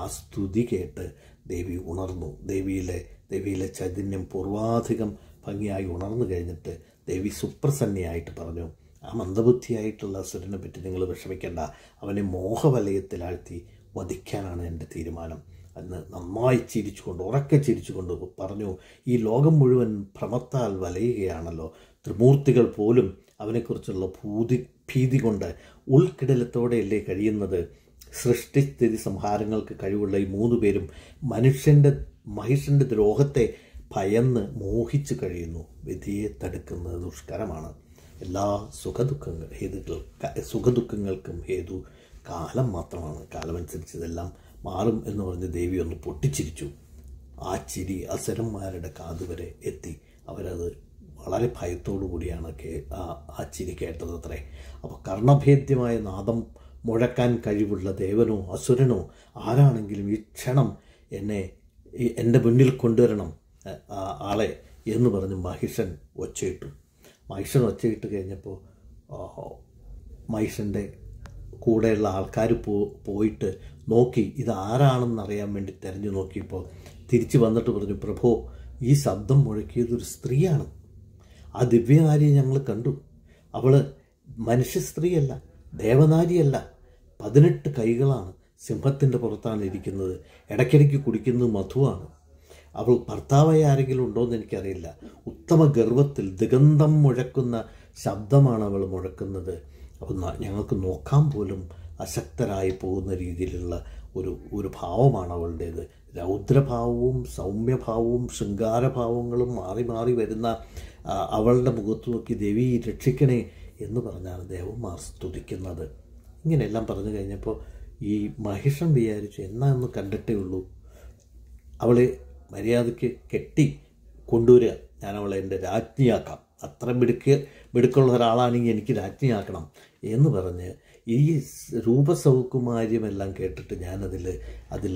ആ സ്തുതി കേട്ട് ദേവി ഉണർന്നു ദേവിയിലെ ദേവിയിലെ ചൈതന്യം പൂർവാധികം ഭംഗിയായി ഉണർന്നു കഴിഞ്ഞിട്ട് ദേവി സുപ്രസന്നയായിട്ട് പറഞ്ഞു ആ മന്ദബുദ്ധിയായിട്ടുള്ള അസുരനെ പറ്റി നിങ്ങൾ വിഷമിക്കേണ്ട അവനെ മോഹവലയത്തിലാഴ്ത്തി വധിക്കാനാണ് എൻ്റെ തീരുമാനം അന്ന് നന്നായി ചിരിച്ചുകൊണ്ട് ഉറക്കെ ചിരിച്ചുകൊണ്ട് പറഞ്ഞു ഈ ലോകം മുഴുവൻ ഭ്രമത്താൽ വലയുകയാണല്ലോ ത്രിമൂർത്തികൾ പോലും അവനെക്കുറിച്ചുള്ള ഭൂതി ഭീതി കൊണ്ട് ഉൾക്കിടലത്തോടെയല്ലേ കഴിയുന്നത് സൃഷ്ടിസ്ഥിതി സംഹാരങ്ങൾക്ക് കഴിവുള്ള ഈ മൂന്ന് പേരും മനുഷ്യൻ്റെ മഹിഷൻ്റെ ദ്രോഹത്തെ ഭയന്ന് മോഹിച്ചു കഴിയുന്നു വിധിയെ തടുക്കുന്നത് ദുഷ്കരമാണ് എല്ലാ സുഖദുഃഖങ്ങൾ ഹേതുക്കൾ സുഖദുഃഖങ്ങൾക്കും ഹേതു കാലം മാത്രമാണ് കാലമനുസരിച്ച് ഇതെല്ലാം മാറും എന്ന് പറഞ്ഞ് ദേവി ഒന്ന് പൊട്ടിച്ചിരിച്ചു ആ ചിരി അസുരന്മാരുടെ കാതുവരെ എത്തി അവരത് വളരെ ഭയത്തോടു കൂടിയാണ് കേ ആ ചിരി കേട്ടത് അത്രേ അപ്പോൾ കർണഭേദ്യമായ നാദം മുഴക്കാൻ കഴിവുള്ള ദേവനോ അസുരനോ ആരാണെങ്കിലും ഈ ക്ഷണം എന്നെ എൻ്റെ മുന്നിൽ കൊണ്ടുവരണം ആളെ എന്ന് പറഞ്ഞ് മഹിഷൻ ഒച്ചയിട്ടു മൈസൺ ഒച്ചയിട്ട് കഴിഞ്ഞപ്പോൾ മൈസൻ്റെ കൂടെയുള്ള ആൾക്കാർ പോ പോയിട്ട് നോക്കി ഇത് ആരാണെന്നറിയാൻ വേണ്ടി തിരഞ്ഞു നോക്കിയപ്പോൾ തിരിച്ചു വന്നിട്ട് പറഞ്ഞു പ്രഭോ ഈ ശബ്ദം മുഴക്കിയത് ഒരു സ്ത്രീയാണ് ആ ദിവ്യനാരിയെ ഞങ്ങൾ കണ്ടു അവൾ മനുഷ്യ സ്ത്രീയല്ല ദേവനാരിയല്ല പതിനെട്ട് കൈകളാണ് സിംഹത്തിൻ്റെ പുറത്താണ് ഇരിക്കുന്നത് ഇടയ്ക്കിടയ്ക്ക് കുടിക്കുന്നത് മധുവാണ് അവൾ ഭർത്താവായി ആരെങ്കിലും ഉണ്ടോയെന്ന് എനിക്കറിയില്ല ഉത്തമ ഗർവത്തിൽ ദിഗന്ധം മുഴക്കുന്ന ശബ്ദമാണ് അവൾ മുഴക്കുന്നത് അപ്പം ഞങ്ങൾക്ക് നോക്കാൻ പോലും അശക്തരായി പോകുന്ന രീതിയിലുള്ള ഒരു ഒരു ഭാവമാണ് അവളുടേത് രൗദ്രഭാവവും സൗമ്യഭാവവും ശൃംഗാരഭാവങ്ങളും മാറി മാറി വരുന്ന അവളുടെ മുഖത്ത് നോക്കി ദേവി രക്ഷിക്കണേ എന്ന് പറഞ്ഞാണ് ദേവന്മാർ സ്തുതിക്കുന്നത് ഇങ്ങനെയെല്ലാം പറഞ്ഞു കഴിഞ്ഞപ്പോൾ ഈ മഹിഷം വിചാരിച്ചു എന്നാ ഒന്ന് കണ്ടിട്ടേ ഉള്ളൂ അവളെ മര്യാദയ്ക്ക് കെട്ടി കൊണ്ടുവരിക ഞാൻ അവളെ എൻ്റെ രാജ്ഞിയാക്കാം അത്ര മിടുക്ക് മിടുക്കുള്ള ഒരാളാണെങ്കിൽ എനിക്ക് രാജ്ഞിയാക്കണം എന്ന് പറഞ്ഞ് ഈ രൂപസൗകുമാര്യമെല്ലാം കേട്ടിട്ട് ഞാനതിൽ അതിൽ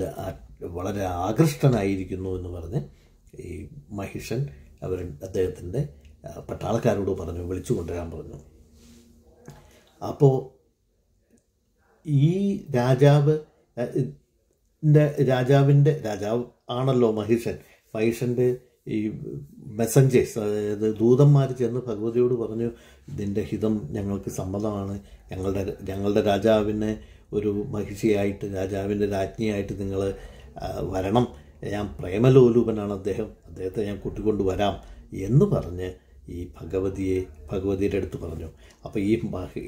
വളരെ ആകൃഷ്ടനായിരിക്കുന്നു എന്ന് പറഞ്ഞ് ഈ മഹിഷൻ അവർ അദ്ദേഹത്തിൻ്റെ പട്ടാളക്കാരോട് പറഞ്ഞു വിളിച്ചു കൊണ്ടുവരാൻ പറഞ്ഞു അപ്പോൾ ഈ രാജാവ് രാജാവിൻ്റെ രാജാവ് ആണല്ലോ മഹിഷൻ മഹിഷൻ്റെ ഈ മെസ്സഞ്ചേഴ്സ് അതായത് ദൂതന്മാർ ചെന്ന് ഭഗവതിയോട് പറഞ്ഞു ഇതിൻ്റെ ഹിതം ഞങ്ങൾക്ക് സമ്മതമാണ് ഞങ്ങളുടെ ഞങ്ങളുടെ രാജാവിനെ ഒരു മഹിഷിയായിട്ട് രാജാവിൻ്റെ രാജ്ഞിയായിട്ട് നിങ്ങൾ വരണം ഞാൻ പ്രേമലോലൂപനാണ് അദ്ദേഹം അദ്ദേഹത്തെ ഞാൻ കൂട്ടിക്കൊണ്ട് വരാം എന്ന് പറഞ്ഞ് ഈ ഭഗവതിയെ ഭഗവതിയുടെ അടുത്ത് പറഞ്ഞു അപ്പോൾ ഈ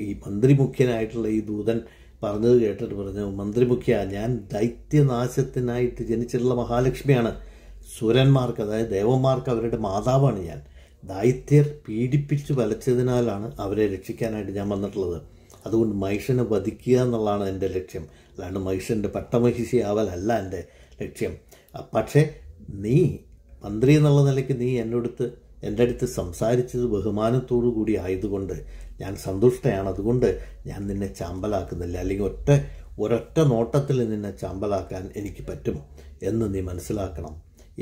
ഈ മന്ത്രിമുഖ്യനായിട്ടുള്ള ഈ ദൂതൻ പറഞ്ഞത് കേട്ടിട്ട് പറഞ്ഞു മന്ത്രിമുഖ്യ ഞാൻ ദൈത്യനാശത്തിനായിട്ട് ജനിച്ചിട്ടുള്ള മഹാലക്ഷ്മിയാണ് സുരന്മാർക്ക് അതായത് ദേവന്മാർക്ക് അവരുടെ മാതാവാണ് ഞാൻ ദൈത്യർ പീഡിപ്പിച്ച് വലച്ചതിനാലാണ് അവരെ രക്ഷിക്കാനായിട്ട് ഞാൻ വന്നിട്ടുള്ളത് അതുകൊണ്ട് മഹിഷനെ വധിക്കുക എന്നുള്ളതാണ് എൻ്റെ ലക്ഷ്യം അല്ലാണ്ട് മഹിഷൻ്റെ ആവലല്ല എൻ്റെ ലക്ഷ്യം പക്ഷേ നീ മന്ത്രി എന്നുള്ള നിലയ്ക്ക് നീ എന്നോടുത്ത് എൻ്റെ അടുത്ത് സംസാരിച്ചത് ബഹുമാനത്തോടു കൂടി ആയതുകൊണ്ട് ഞാൻ സന്തുഷ്ടയാണ് അതുകൊണ്ട് ഞാൻ നിന്നെ ചാമ്പലാക്കുന്നില്ല അല്ലെങ്കിൽ ഒറ്റ ഒരൊറ്റ നോട്ടത്തിൽ നിന്നെ ചാമ്പലാക്കാൻ എനിക്ക് പറ്റും എന്ന് നീ മനസ്സിലാക്കണം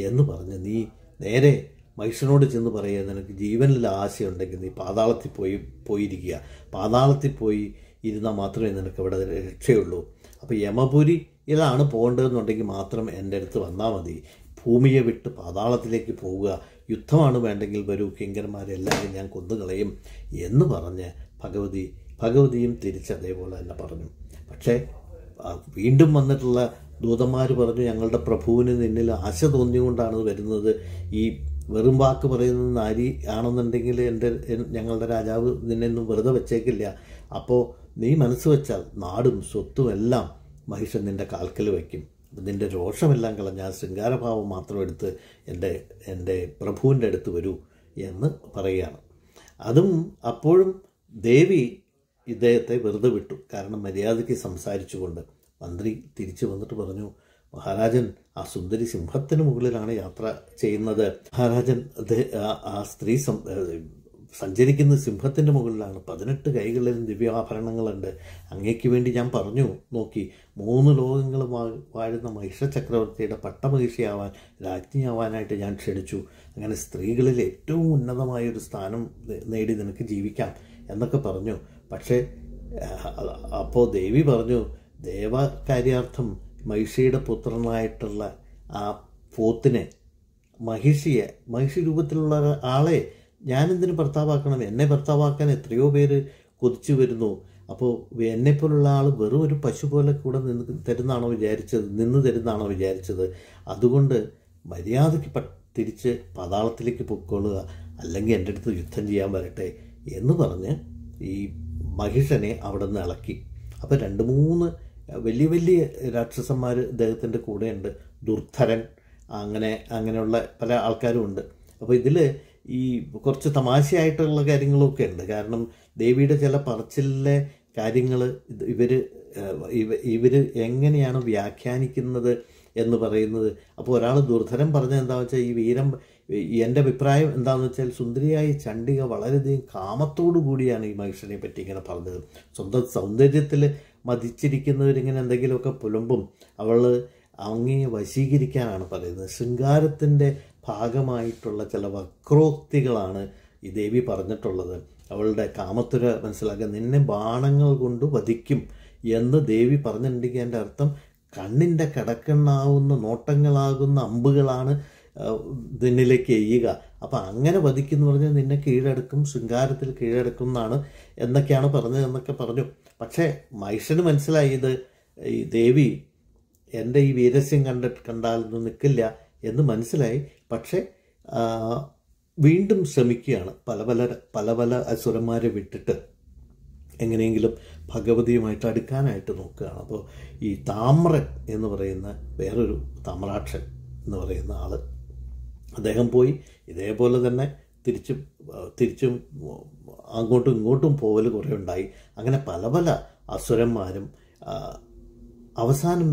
എന്ന് പറഞ്ഞ് നീ നേരെ മനുഷ്യനോട് ചെന്ന് പറയുക നിനക്ക് ജീവനിൽ ആശയുണ്ടെങ്കിൽ നീ പാതാളത്തിൽ പോയി പോയിരിക്കുക പാതാളത്തിൽ പോയി ഇരുന്നാൽ മാത്രമേ നിനക്ക് ഇവിടെ രക്ഷയുള്ളൂ അപ്പോൾ യമപുരി ഇതാണ് പോകേണ്ടതെന്നുണ്ടെങ്കിൽ മാത്രം എൻ്റെ അടുത്ത് വന്നാൽ മതി ഭൂമിയെ വിട്ട് പാതാളത്തിലേക്ക് പോവുക യുദ്ധമാണ് വേണ്ടെങ്കിൽ വരൂ കിങ്കരന്മാരെല്ലാവരും ഞാൻ കൊന്നുകളയും എന്ന് പറഞ്ഞ് ഭഗവതി ഭഗവതിയും തിരിച്ച് അതേപോലെ തന്നെ പറഞ്ഞു പക്ഷേ വീണ്ടും വന്നിട്ടുള്ള ദൂതന്മാർ പറഞ്ഞു ഞങ്ങളുടെ പ്രഭുവിന് നിന്നിൽ ആശ തോന്നിയുകൊണ്ടാണ് വരുന്നത് ഈ വെറും വാക്ക് പറയുന്ന നാരി ആണെന്നുണ്ടെങ്കിൽ എൻ്റെ ഞങ്ങളുടെ രാജാവ് നിന്നെന്നും വെറുതെ വെച്ചേക്കില്ല അപ്പോൾ നീ മനസ്സ് വെച്ചാൽ നാടും സ്വത്തും എല്ലാം മഹിഷൻ നിൻ്റെ കാൽക്കൽ വയ്ക്കും നിൻ്റെ രോഷമെല്ലാം കളഞ്ഞ ആ ശൃംഗാരഭാവം മാത്രം എടുത്ത് എൻ്റെ എൻ്റെ പ്രഭുവിൻ്റെ അടുത്ത് വരൂ എന്ന് പറയുകയാണ് അതും അപ്പോഴും ദേവി ഇദ്ദേഹത്തെ വെറുതെ വിട്ടു കാരണം മര്യാദയ്ക്ക് സംസാരിച്ചുകൊണ്ട് മന്ത്രി തിരിച്ചു വന്നിട്ട് പറഞ്ഞു മഹാരാജൻ ആ സുന്ദരി സിംഹത്തിന് മുകളിലാണ് യാത്ര ചെയ്യുന്നത് മഹാരാജൻ ആ സ്ത്രീ സഞ്ചരിക്കുന്ന സിംഹത്തിൻ്റെ മുകളിലാണ് പതിനെട്ട് കൈകളിലും ദിവ്യാഭരണങ്ങളുണ്ട് അങ്ങേക്ക് വേണ്ടി ഞാൻ പറഞ്ഞു നോക്കി മൂന്ന് ലോകങ്ങളും വാഴുന്ന മഹിഷ ചക്രവർത്തിയുടെ പട്ടമഹിഷിയാവാൻ രാജ്ഞിയാവാനായിട്ട് ഞാൻ ക്ഷണിച്ചു അങ്ങനെ സ്ത്രീകളിൽ ഏറ്റവും ഉന്നതമായ ഒരു സ്ഥാനം നേടി നിനക്ക് ജീവിക്കാം എന്നൊക്കെ പറഞ്ഞു പക്ഷേ അപ്പോൾ ദേവി പറഞ്ഞു ദേവകാര്യാർത്ഥം മഹിഷിയുടെ പുത്രനായിട്ടുള്ള ആ പോത്തിനെ മഹിഷിയെ മഹിഷി രൂപത്തിലുള്ള ആളെ ഞാനെന്തിനു ഭർത്താവാക്കണം എന്നെ ഭർത്താവാക്കാൻ എത്രയോ പേര് കൊതിച്ചു വരുന്നു അപ്പോൾ എന്നെപ്പോലുള്ള ആൾ വെറും ഒരു പശു പോലെ കൂടെ നിന്ന് തരുന്നാണോ വിചാരിച്ചത് നിന്ന് തരുന്നാണോ വിചാരിച്ചത് അതുകൊണ്ട് മര്യാദയ്ക്ക് തിരിച്ച് പാതാളത്തിലേക്ക് പൊക്കോളുക അല്ലെങ്കിൽ എൻ്റെ അടുത്ത് യുദ്ധം ചെയ്യാൻ വരട്ടെ എന്ന് പറഞ്ഞ് ഈ മഹിഷനെ അവിടെ നിന്ന് ഇളക്കി അപ്പോൾ രണ്ട് മൂന്ന് വലിയ വലിയ രാക്ഷസന്മാർ ഇദ്ദേഹത്തിൻ്റെ കൂടെയുണ്ട് ദുർധരൻ അങ്ങനെ അങ്ങനെയുള്ള പല ആൾക്കാരും ഉണ്ട് അപ്പോൾ ഇതിൽ ഈ കുറച്ച് തമാശയായിട്ടുള്ള കാര്യങ്ങളൊക്കെ ഉണ്ട് കാരണം ദേവിയുടെ ചില പറച്ചിലെ കാര്യങ്ങൾ ഇവർ ഇവർ എങ്ങനെയാണ് വ്യാഖ്യാനിക്കുന്നത് എന്ന് പറയുന്നത് അപ്പോൾ ഒരാൾ ദുർധരം പറഞ്ഞത് എന്താണെന്ന് വെച്ചാൽ ഈ വീരം എൻ്റെ അഭിപ്രായം എന്താണെന്ന് വെച്ചാൽ സുന്ദരിയായ ചണ്ഡിക വളരെയധികം കാമത്തോടു കൂടിയാണ് ഈ മനുഷ്യനെ പറ്റി ഇങ്ങനെ പറഞ്ഞത് സ്വന്തം സൗന്ദര്യത്തിൽ മതിച്ചിരിക്കുന്നവരിങ്ങനെ എന്തെങ്കിലുമൊക്കെ പുലമ്പും അവൾ അങ്ങേ വശീകരിക്കാനാണ് പറയുന്നത് ശൃംഗാരത്തിൻ്റെ ഭാഗമായിട്ടുള്ള ചില വക്രോക്തികളാണ് ഈ ദേവി പറഞ്ഞിട്ടുള്ളത് അവളുടെ കാമത്തുര മനസ്സിലാക്കുക നിന്നെ ബാണങ്ങൾ കൊണ്ട് വധിക്കും എന്ന് ദേവി പറഞ്ഞിട്ടുണ്ടെങ്കിൽ എൻ്റെ അർത്ഥം കണ്ണിൻ്റെ കടക്കണ്ണാവുന്ന നോട്ടങ്ങളാകുന്ന അമ്പുകളാണ് നിന്നിലേക്ക് എയ്യുക അപ്പം അങ്ങനെ വധിക്കുന്നു പറഞ്ഞാൽ നിന്നെ കീഴടക്കും ശൃംഗാരത്തിൽ കീഴടക്കും എന്നാണ് എന്നൊക്കെയാണ് പറഞ്ഞത് എന്നൊക്കെ പറഞ്ഞു പക്ഷേ മൈഷന് മനസ്സിലായത് ഈ ദേവി എൻ്റെ ഈ വീരസ്യം കണ്ട കണ്ടാലൊന്നും നിൽക്കില്ല എന്ന് മനസ്സിലായി പക്ഷേ വീണ്ടും ശ്രമിക്കുകയാണ് പല പല പല പല അസുരന്മാരെ വിട്ടിട്ട് എങ്ങനെയെങ്കിലും ഭഗവതിയുമായിട്ട് അടുക്കാനായിട്ട് നോക്കുകയാണ് അപ്പോൾ ഈ താമ്രൻ എന്ന് പറയുന്ന വേറൊരു താമ്രാക്ഷൻ എന്ന് പറയുന്ന ആൾ അദ്ദേഹം പോയി ഇതേപോലെ തന്നെ തിരിച്ചും തിരിച്ചും അങ്ങോട്ടും ഇങ്ങോട്ടും പോവൽ കുറേ ഉണ്ടായി അങ്ങനെ പല പല അസുരന്മാരും അവസാനം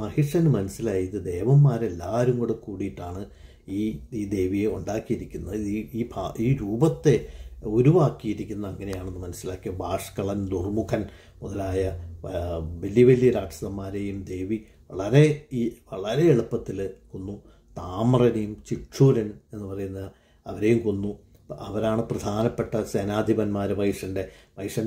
മഹിഷന് മനസ്സിലായി ഇത് ദേവന്മാരെല്ലാവരും കൂടെ കൂടിയിട്ടാണ് ഈ ഈ ദേവിയെ ഉണ്ടാക്കിയിരിക്കുന്നത് ഈ ഈ ഭാ ഈ രൂപത്തെ ഉരുവാക്കിയിരിക്കുന്നത് അങ്ങനെയാണെന്ന് മനസ്സിലാക്കിയ ഭാഷ്കളൻ ദുർമുഖൻ മുതലായ വലിയ വലിയ രാക്ഷസന്മാരെയും ദേവി വളരെ ഈ വളരെ എളുപ്പത്തിൽ കൊന്നു താമരനെയും ചിക്ഷൂരൻ എന്ന് പറയുന്ന അവരെയും കൊന്നു അവരാണ് പ്രധാനപ്പെട്ട സേനാധിപന്മാർ മഹിഷൻ്റെ മഹിഷൻ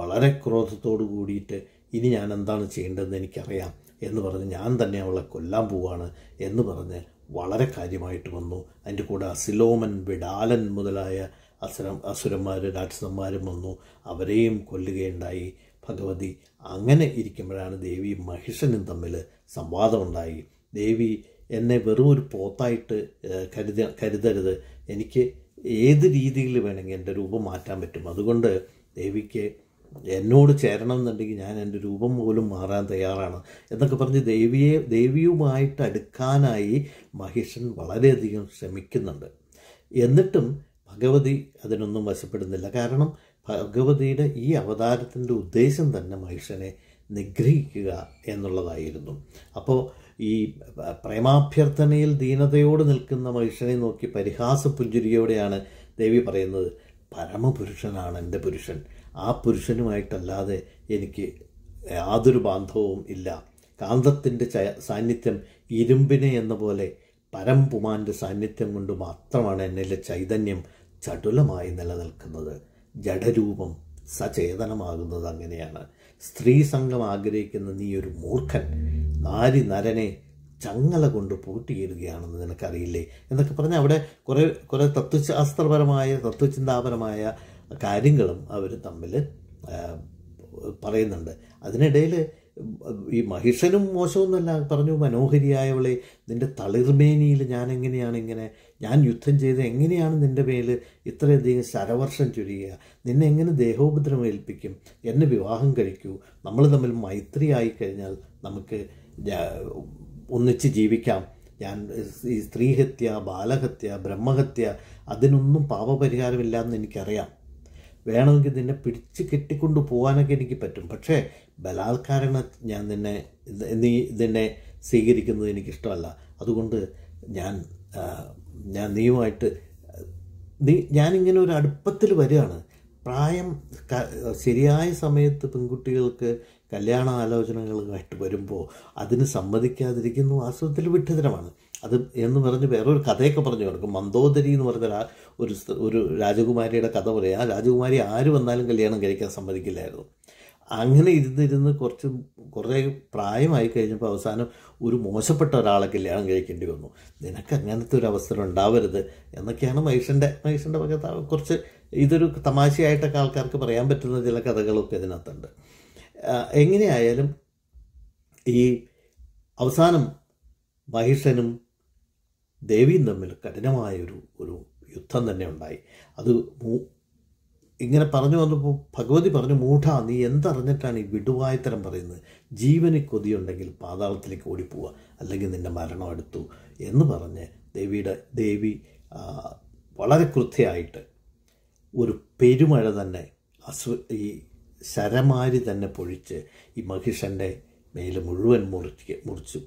വളരെ ക്രോധത്തോടു കൂടിയിട്ട് ഇനി ഞാൻ എന്താണ് ചെയ്യേണ്ടതെന്ന് എനിക്കറിയാം എന്ന് പറഞ്ഞ് ഞാൻ തന്നെ അവളെ കൊല്ലാൻ പോവാണ് എന്ന് പറഞ്ഞ് വളരെ കാര്യമായിട്ട് വന്നു അതിൻ്റെ കൂടെ അസിലോമൻ വിടാലൻ മുതലായ അസുര അസുരന്മാർ രാക്ഷസന്മാരും വന്നു അവരെയും കൊല്ലുകയുണ്ടായി ഭഗവതി അങ്ങനെ ഇരിക്കുമ്പോഴാണ് ദേവി മഹിഷനും തമ്മിൽ സംവാദമുണ്ടായി ദേവി എന്നെ വെറും ഒരു പോത്തായിട്ട് കരുത കരുതരുത് എനിക്ക് ഏത് രീതിയിൽ വേണമെങ്കിൽ എൻ്റെ രൂപം മാറ്റാൻ പറ്റും അതുകൊണ്ട് ദേവിക്ക് എന്നോട് ചേരണം എന്നുണ്ടെങ്കിൽ ഞാൻ എൻ്റെ രൂപം പോലും മാറാൻ തയ്യാറാണ് എന്നൊക്കെ പറഞ്ഞ് ദേവിയെ ദേവിയുമായിട്ട് അടുക്കാനായി മഹിഷൻ വളരെയധികം ശ്രമിക്കുന്നുണ്ട് എന്നിട്ടും ഭഗവതി അതിനൊന്നും വശപ്പെടുന്നില്ല കാരണം ഭഗവതിയുടെ ഈ അവതാരത്തിൻ്റെ ഉദ്ദേശം തന്നെ മഹിഷനെ നിഗ്രഹിക്കുക എന്നുള്ളതായിരുന്നു അപ്പോൾ ഈ പ്രേമാഭ്യർത്ഥനയിൽ ദീനതയോട് നിൽക്കുന്ന മഹിഷനെ നോക്കി പരിഹാസ പുഞ്ചിരിയോടെയാണ് ദേവി പറയുന്നത് പരമപുരുഷനാണ് എൻ്റെ പുരുഷൻ ആ പുരുഷനുമായിട്ടല്ലാതെ എനിക്ക് യാതൊരു ബാന്ധവും ഇല്ല കാന്തത്തിൻ്റെ സാന്നിധ്യം ഇരുമ്പിനെ എന്ന പോലെ പരംപുമാൻ്റെ സാന്നിധ്യം കൊണ്ട് മാത്രമാണ് എന്നിലെ ചൈതന്യം ചടുലമായി നിലനിൽക്കുന്നത് ജഡരൂപം സചേതനമാകുന്നത് അങ്ങനെയാണ് സ്ത്രീ സംഘം ആഗ്രഹിക്കുന്ന നീ ഒരു മൂർഖൻ നാരി നരനെ ചങ്ങല കൊണ്ട് പൂട്ടിയിടുകയാണെന്ന് നിനക്കറിയില്ലേ എന്നൊക്കെ പറഞ്ഞാൽ അവിടെ കുറേ കുറേ തത്വശാസ്ത്രപരമായ തത്വചിന്താപരമായ കാര്യങ്ങളും അവർ തമ്മിൽ പറയുന്നുണ്ട് അതിനിടയിൽ ഈ മഹിഷനും മോശമൊന്നുമല്ല പറഞ്ഞു മനോഹരിയായവളെ നിൻ്റെ തളിർമേനിയിൽ ഞാൻ എങ്ങനെയാണ് ഇങ്ങനെ ഞാൻ യുദ്ധം ചെയ്ത് എങ്ങനെയാണ് നിൻ്റെ മേൽ ഇത്രയധികം ശരവർഷം ചുരിയുക നിന്നെ എങ്ങനെ ദേഹോപദ്രവം ഏൽപ്പിക്കും എന്നെ വിവാഹം കഴിക്കൂ നമ്മൾ തമ്മിൽ മൈത്രി ആയി കഴിഞ്ഞാൽ നമുക്ക് ഒന്നിച്ച് ജീവിക്കാം ഞാൻ ഈ സ്ത്രീഹത്യ ബാലഹത്യ ബ്രഹ്മഹത്യ അതിനൊന്നും പാപപരിഹാരമില്ല എന്ന് എനിക്കറിയാം വേണമെങ്കിൽ നിന്നെ പിടിച്ച് കെട്ടിക്കൊണ്ട് പോകാനൊക്കെ എനിക്ക് പറ്റും പക്ഷേ ബലാത്കാരം ഞാൻ നിന്നെ നീ നിന്നെ സ്വീകരിക്കുന്നത് എനിക്കിഷ്ടമല്ല അതുകൊണ്ട് ഞാൻ ഞാൻ നീയുമായിട്ട് നീ ഞാനിങ്ങനെ ഒരു അടുപ്പത്തിൽ വരികയാണ് പ്രായം ശരിയായ സമയത്ത് പെൺകുട്ടികൾക്ക് കല്യാണ ആലോചനകളുമായിട്ട് വരുമ്പോൾ അതിന് സമ്മതിക്കാതിരിക്കുന്നു ആസ്വദത്തിൽ വിട്ടുതരമാണ് അത് എന്ന് പറഞ്ഞ് വേറൊരു കഥയൊക്കെ പറഞ്ഞു കൊടുക്കും മന്ദോദരി എന്ന് പറഞ്ഞ ഒരു ഒരു രാജകുമാരിയുടെ കഥ പറയും ആ രാജകുമാരി ആര് വന്നാലും കല്യാണം കഴിക്കാൻ സമ്മതിക്കില്ലായിരുന്നു അങ്ങനെ ഇരുന്നിരുന്ന് കുറച്ച് കുറേ പ്രായമായി കഴിഞ്ഞപ്പോൾ അവസാനം ഒരു മോശപ്പെട്ട ഒരാളെ കല്യാണം കഴിക്കേണ്ടി വന്നു നിനക്ക് അങ്ങനത്തെ ഒരു അവസരം ഉണ്ടാവരുത് എന്നൊക്കെയാണ് മഹേഷിൻ്റെ മഹേഷിൻ്റെ കുറച്ച് ഇതൊരു തമാശയായിട്ടൊക്കെ ആൾക്കാർക്ക് പറയാൻ പറ്റുന്ന ചില കഥകളൊക്കെ ഇതിനകത്തുണ്ട് എങ്ങനെയായാലും ഈ അവസാനം മഹിഷനും ദേവിയും തമ്മിൽ കഠിനമായൊരു ഒരു യുദ്ധം തന്നെ ഉണ്ടായി അത് ഇങ്ങനെ പറഞ്ഞു വന്നപ്പോൾ ഭഗവതി പറഞ്ഞു മൂഢ നീ എന്തറിഞ്ഞിട്ടാണ് ഈ വിടുവായത്തരം പറയുന്നത് ജീവന് കൊതിയുണ്ടെങ്കിൽ പാതാളത്തിലേക്ക് ഓടിപ്പോവുക അല്ലെങ്കിൽ നിൻ്റെ മരണം എടുത്തു എന്ന് പറഞ്ഞ് ദേവിയുടെ ദേവി വളരെ കൃത്യമായിട്ട് ഒരു പെരുമഴ തന്നെ അസു ഈ ശരമാരി തന്നെ പൊഴിച്ച് ഈ മഹിഷൻ്റെ മേൽ മുഴുവൻ മുറിച്ച് മുറിച്ചു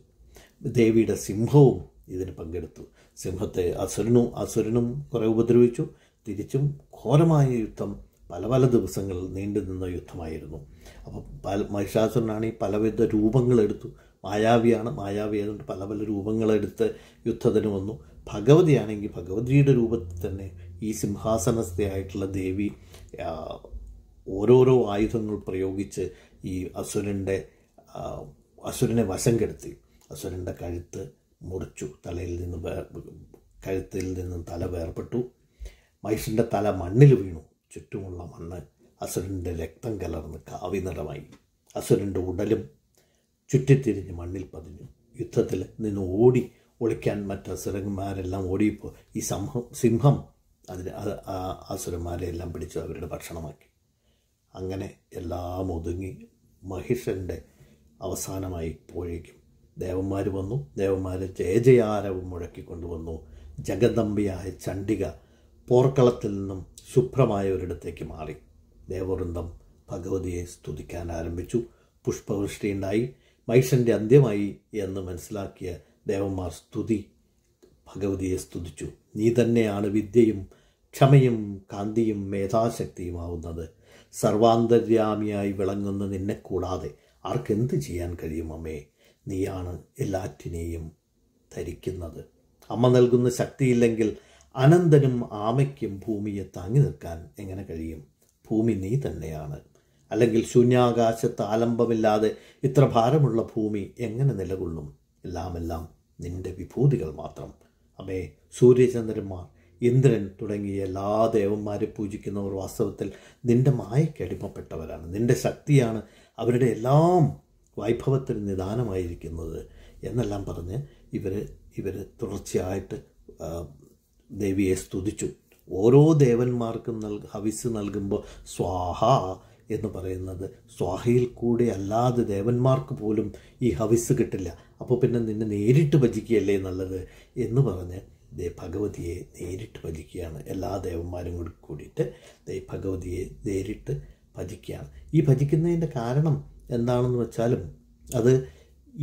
ദേവിയുടെ സിംഹവും ഇതിന് പങ്കെടുത്തു സിംഹത്തെ അസുരനും അസുരനും കുറേ ഉപദ്രവിച്ചു തിരിച്ചും ഘോരമായ യുദ്ധം പല പല ദിവസങ്ങൾ നീണ്ടു നിന്ന യുദ്ധമായിരുന്നു അപ്പോൾ പല മഹിഷാസുരനാണെങ്കിൽ പലവിധ രൂപങ്ങളെടുത്തു മായാവിയാണ് മായാവി ആയതുകൊണ്ട് പല പല രൂപങ്ങളെടുത്ത് യുദ്ധത്തിന് വന്നു ഭഗവതിയാണെങ്കിൽ ഭഗവതിയുടെ രൂപത്തിൽ തന്നെ ഈ സിംഹാസനസ്ഥയായിട്ടുള്ള ദേവി ഓരോരോ ആയുധങ്ങൾ പ്രയോഗിച്ച് ഈ അസുരൻ്റെ അസുരനെ വശം കെടുത്തി അസുരൻ്റെ കഴുത്ത് മുറിച്ചു തലയിൽ നിന്ന് കഴുത്തിൽ നിന്നും തല വേർപെട്ടു മൈസിൻ്റെ തല മണ്ണിൽ വീണു ചുറ്റുമുള്ള മണ്ണ് അസുരൻ്റെ രക്തം കലർന്ന് കാവിനിറമായി അസുരൻ്റെ ഉടലും ചുറ്റിത്തിരിഞ്ഞ് മണ്ണിൽ പതിഞ്ഞു യുദ്ധത്തിൽ നിന്ന് ഓടി ഒളിക്കാൻ മറ്റ് അസുരന്മാരെല്ലാം ഓടിയപ്പോൾ ഈ സംഹം സിംഹം അതിന് അസുരന്മാരെ എല്ലാം പിടിച്ച് അവരുടെ ഭക്ഷണമാക്കി അങ്ങനെ എല്ലാം ഒതുങ്ങി മഹിഷൻ്റെ അവസാനമായി പോഴേക്കും ദേവന്മാർ വന്നു ദേവന്മാർ ജയജയാരവും മുഴക്കിക്കൊണ്ടുവന്നു ജഗദമ്പിയായ ചണ്ഡിക പോർക്കളത്തിൽ നിന്നും ശുഭ്രമായ ഒരിടത്തേക്ക് മാറി ദേവവൃന്ദം ഭഗവതിയെ സ്തുതിക്കാൻ ആരംഭിച്ചു പുഷ്പവൃഷ്ടിയുണ്ടായി മൈഷൻ്റെ അന്ത്യമായി എന്ന് മനസ്സിലാക്കിയ ദേവന്മാർ സ്തുതി ഭഗവതിയെ സ്തുതിച്ചു നീ തന്നെയാണ് വിദ്യയും ക്ഷമയും കാന്തിയും മേധാശക്തിയുമാവുന്നത് സർവാന്തര്യാമിയായി വിളങ്ങുന്ന നിന്നെ കൂടാതെ ആർക്കെന്ത് ചെയ്യാൻ കഴിയും അമ്മേ നീയാണ് എല്ലാറ്റിനെയും ധരിക്കുന്നത് അമ്മ നൽകുന്ന ശക്തിയില്ലെങ്കിൽ അനന്തനും ആമയ്ക്കും ഭൂമിയെ താങ്ങി നിൽക്കാൻ എങ്ങനെ കഴിയും ഭൂമി നീ തന്നെയാണ് അല്ലെങ്കിൽ ശൂന്യാകാശത്ത് ആലംബമില്ലാതെ ഇത്ര ഭാരമുള്ള ഭൂമി എങ്ങനെ നിലകൊള്ളും എല്ലാമെല്ലാം നിന്റെ വിഭൂതികൾ മാത്രം അമ്മേ സൂര്യചന്ദ്രന്മാർ ഇന്ദ്രൻ തുടങ്ങിയ എല്ലാ ദേവന്മാരെ പൂജിക്കുന്നവർ വാസ്തവത്തിൽ നിന്റെ മായയ്ക്ക് അടിമപ്പെട്ടവരാണ് നിന്റെ ശക്തിയാണ് അവരുടെ എല്ലാം വൈഭവത്തിന് നിദാനമായിരിക്കുന്നത് എന്നെല്ലാം പറഞ്ഞ് ഇവർ ഇവർ തുടർച്ചയായിട്ട് ദേവിയെ സ്തുതിച്ചു ഓരോ ദേവന്മാർക്കും നൽ ഹവിസ് നൽകുമ്പോൾ സ്വാഹ എന്ന് പറയുന്നത് സ്വാഹയിൽ കൂടെ അല്ലാതെ ദേവന്മാർക്ക് പോലും ഈ ഹവിസ് കിട്ടില്ല അപ്പോൾ പിന്നെ നിന്നെ നേരിട്ട് ഭജിക്കുകയല്ലേ നല്ലത് എന്ന് പറഞ്ഞ് ദേ ഭഗവതിയെ നേരിട്ട് ഭജിക്കുകയാണ് എല്ലാ ദേവന്മാരും കൂടി കൂടിയിട്ട് ദേ ഭഗവതിയെ നേരിട്ട് ഭജിക്കുകയാണ് ഈ ഭജിക്കുന്നതിൻ്റെ കാരണം എന്താണെന്ന് വെച്ചാലും അത്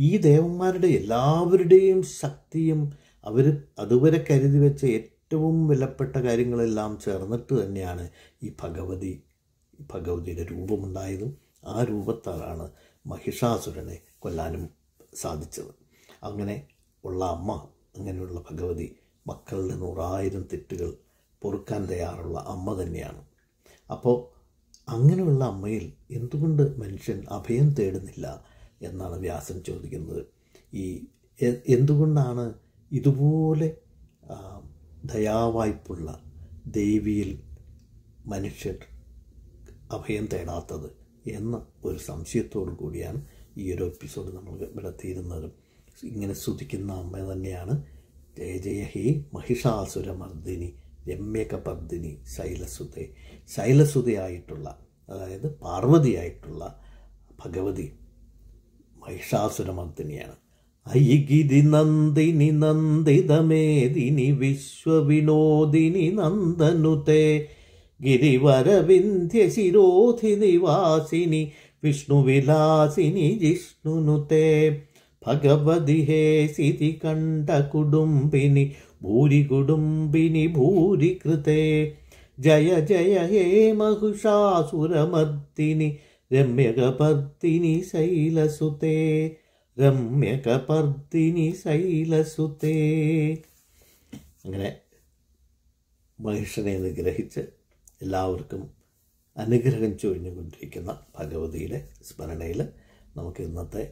ഈ ദേവന്മാരുടെ എല്ലാവരുടെയും ശക്തിയും അവർ അതുവരെ കരുതി വെച്ച ഏറ്റവും വിലപ്പെട്ട കാര്യങ്ങളെല്ലാം ചേർന്നിട്ട് തന്നെയാണ് ഈ ഭഗവതി ഭഗവതിയുടെ രൂപമുണ്ടായതും ആ രൂപത്താലാണ് മഹിഷാസുരനെ കൊല്ലാനും സാധിച്ചത് അങ്ങനെ ഉള്ള അമ്മ അങ്ങനെയുള്ള ഭഗവതി മക്കളുടെ നൂറായിരം തെറ്റുകൾ പൊറുക്കാൻ തയ്യാറുള്ള അമ്മ തന്നെയാണ് അപ്പോൾ അങ്ങനെയുള്ള അമ്മയിൽ എന്തുകൊണ്ട് മനുഷ്യൻ അഭയം തേടുന്നില്ല എന്നാണ് വ്യാസൻ ചോദിക്കുന്നത് ഈ എന്തുകൊണ്ടാണ് ഇതുപോലെ ദയാവായ്പുള്ള ദേവിയിൽ മനുഷ്യർ അഭയം തേടാത്തത് എന്ന ഒരു സംശയത്തോടു കൂടിയാണ് ഈ ഒരു എപ്പിസോഡ് നമ്മൾ ഇവിടെ തീരുന്നത് ഇങ്ങനെ സ്തുതിക്കുന്ന അമ്മ തന്നെയാണ് ജയ ജയ ഹേ മഹിഷാസുരമർദ്ദിനി രമ്യക പബ്ദിനി ശൈലസുതെ ശൈലസുതയായിട്ടുള്ള അതായത് പാർവതിയായിട്ടുള്ള ഭഗവതി മഹിഷാസുരമർദ്ദിനിയാണ് ഐഗിരി നന്ദിനി നന്ദിതമേദിനി വിശ്വവിനോദിനി നന്ദനുതേ ഗിരിവരവിന്ധ്യ ശിരോധി നിവാസിനി വിഷ്ണുവിലാസിനി ജിഷ്ണുനുതേ ഭഗവതി ഹേ സിതി കണ്ട കുടുംബിനി ഭൂരി കുടുംബിനി ഭൂരി കൃതേ ജയ ജയ ഹേ മഹുഷാസുരമർദ്ദിനി രമ്യകപർദ്ദിനി ശൈലസുതേ രമ്യകപർദ്ദിനി ശൈലസുതേ അങ്ങനെ മഹിഷനെ നിഗ്രഹിച്ച് എല്ലാവർക്കും അനുഗ്രഹം ചൊഴിഞ്ഞുകൊണ്ടിരിക്കുന്ന ഭഗവതിയുടെ സ്മരണയിൽ നമുക്ക് ഇന്നത്തെ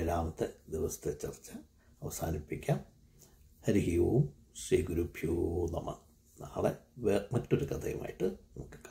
ഏഴാമത്തെ ദിവസത്തെ ചർച്ച അവസാനിപ്പിക്കാം ഹരിഹിയോം ശ്രീ ഗുരുഭ്യോ നമ നാളെ മറ്റൊരു കഥയുമായിട്ട് നമുക്ക്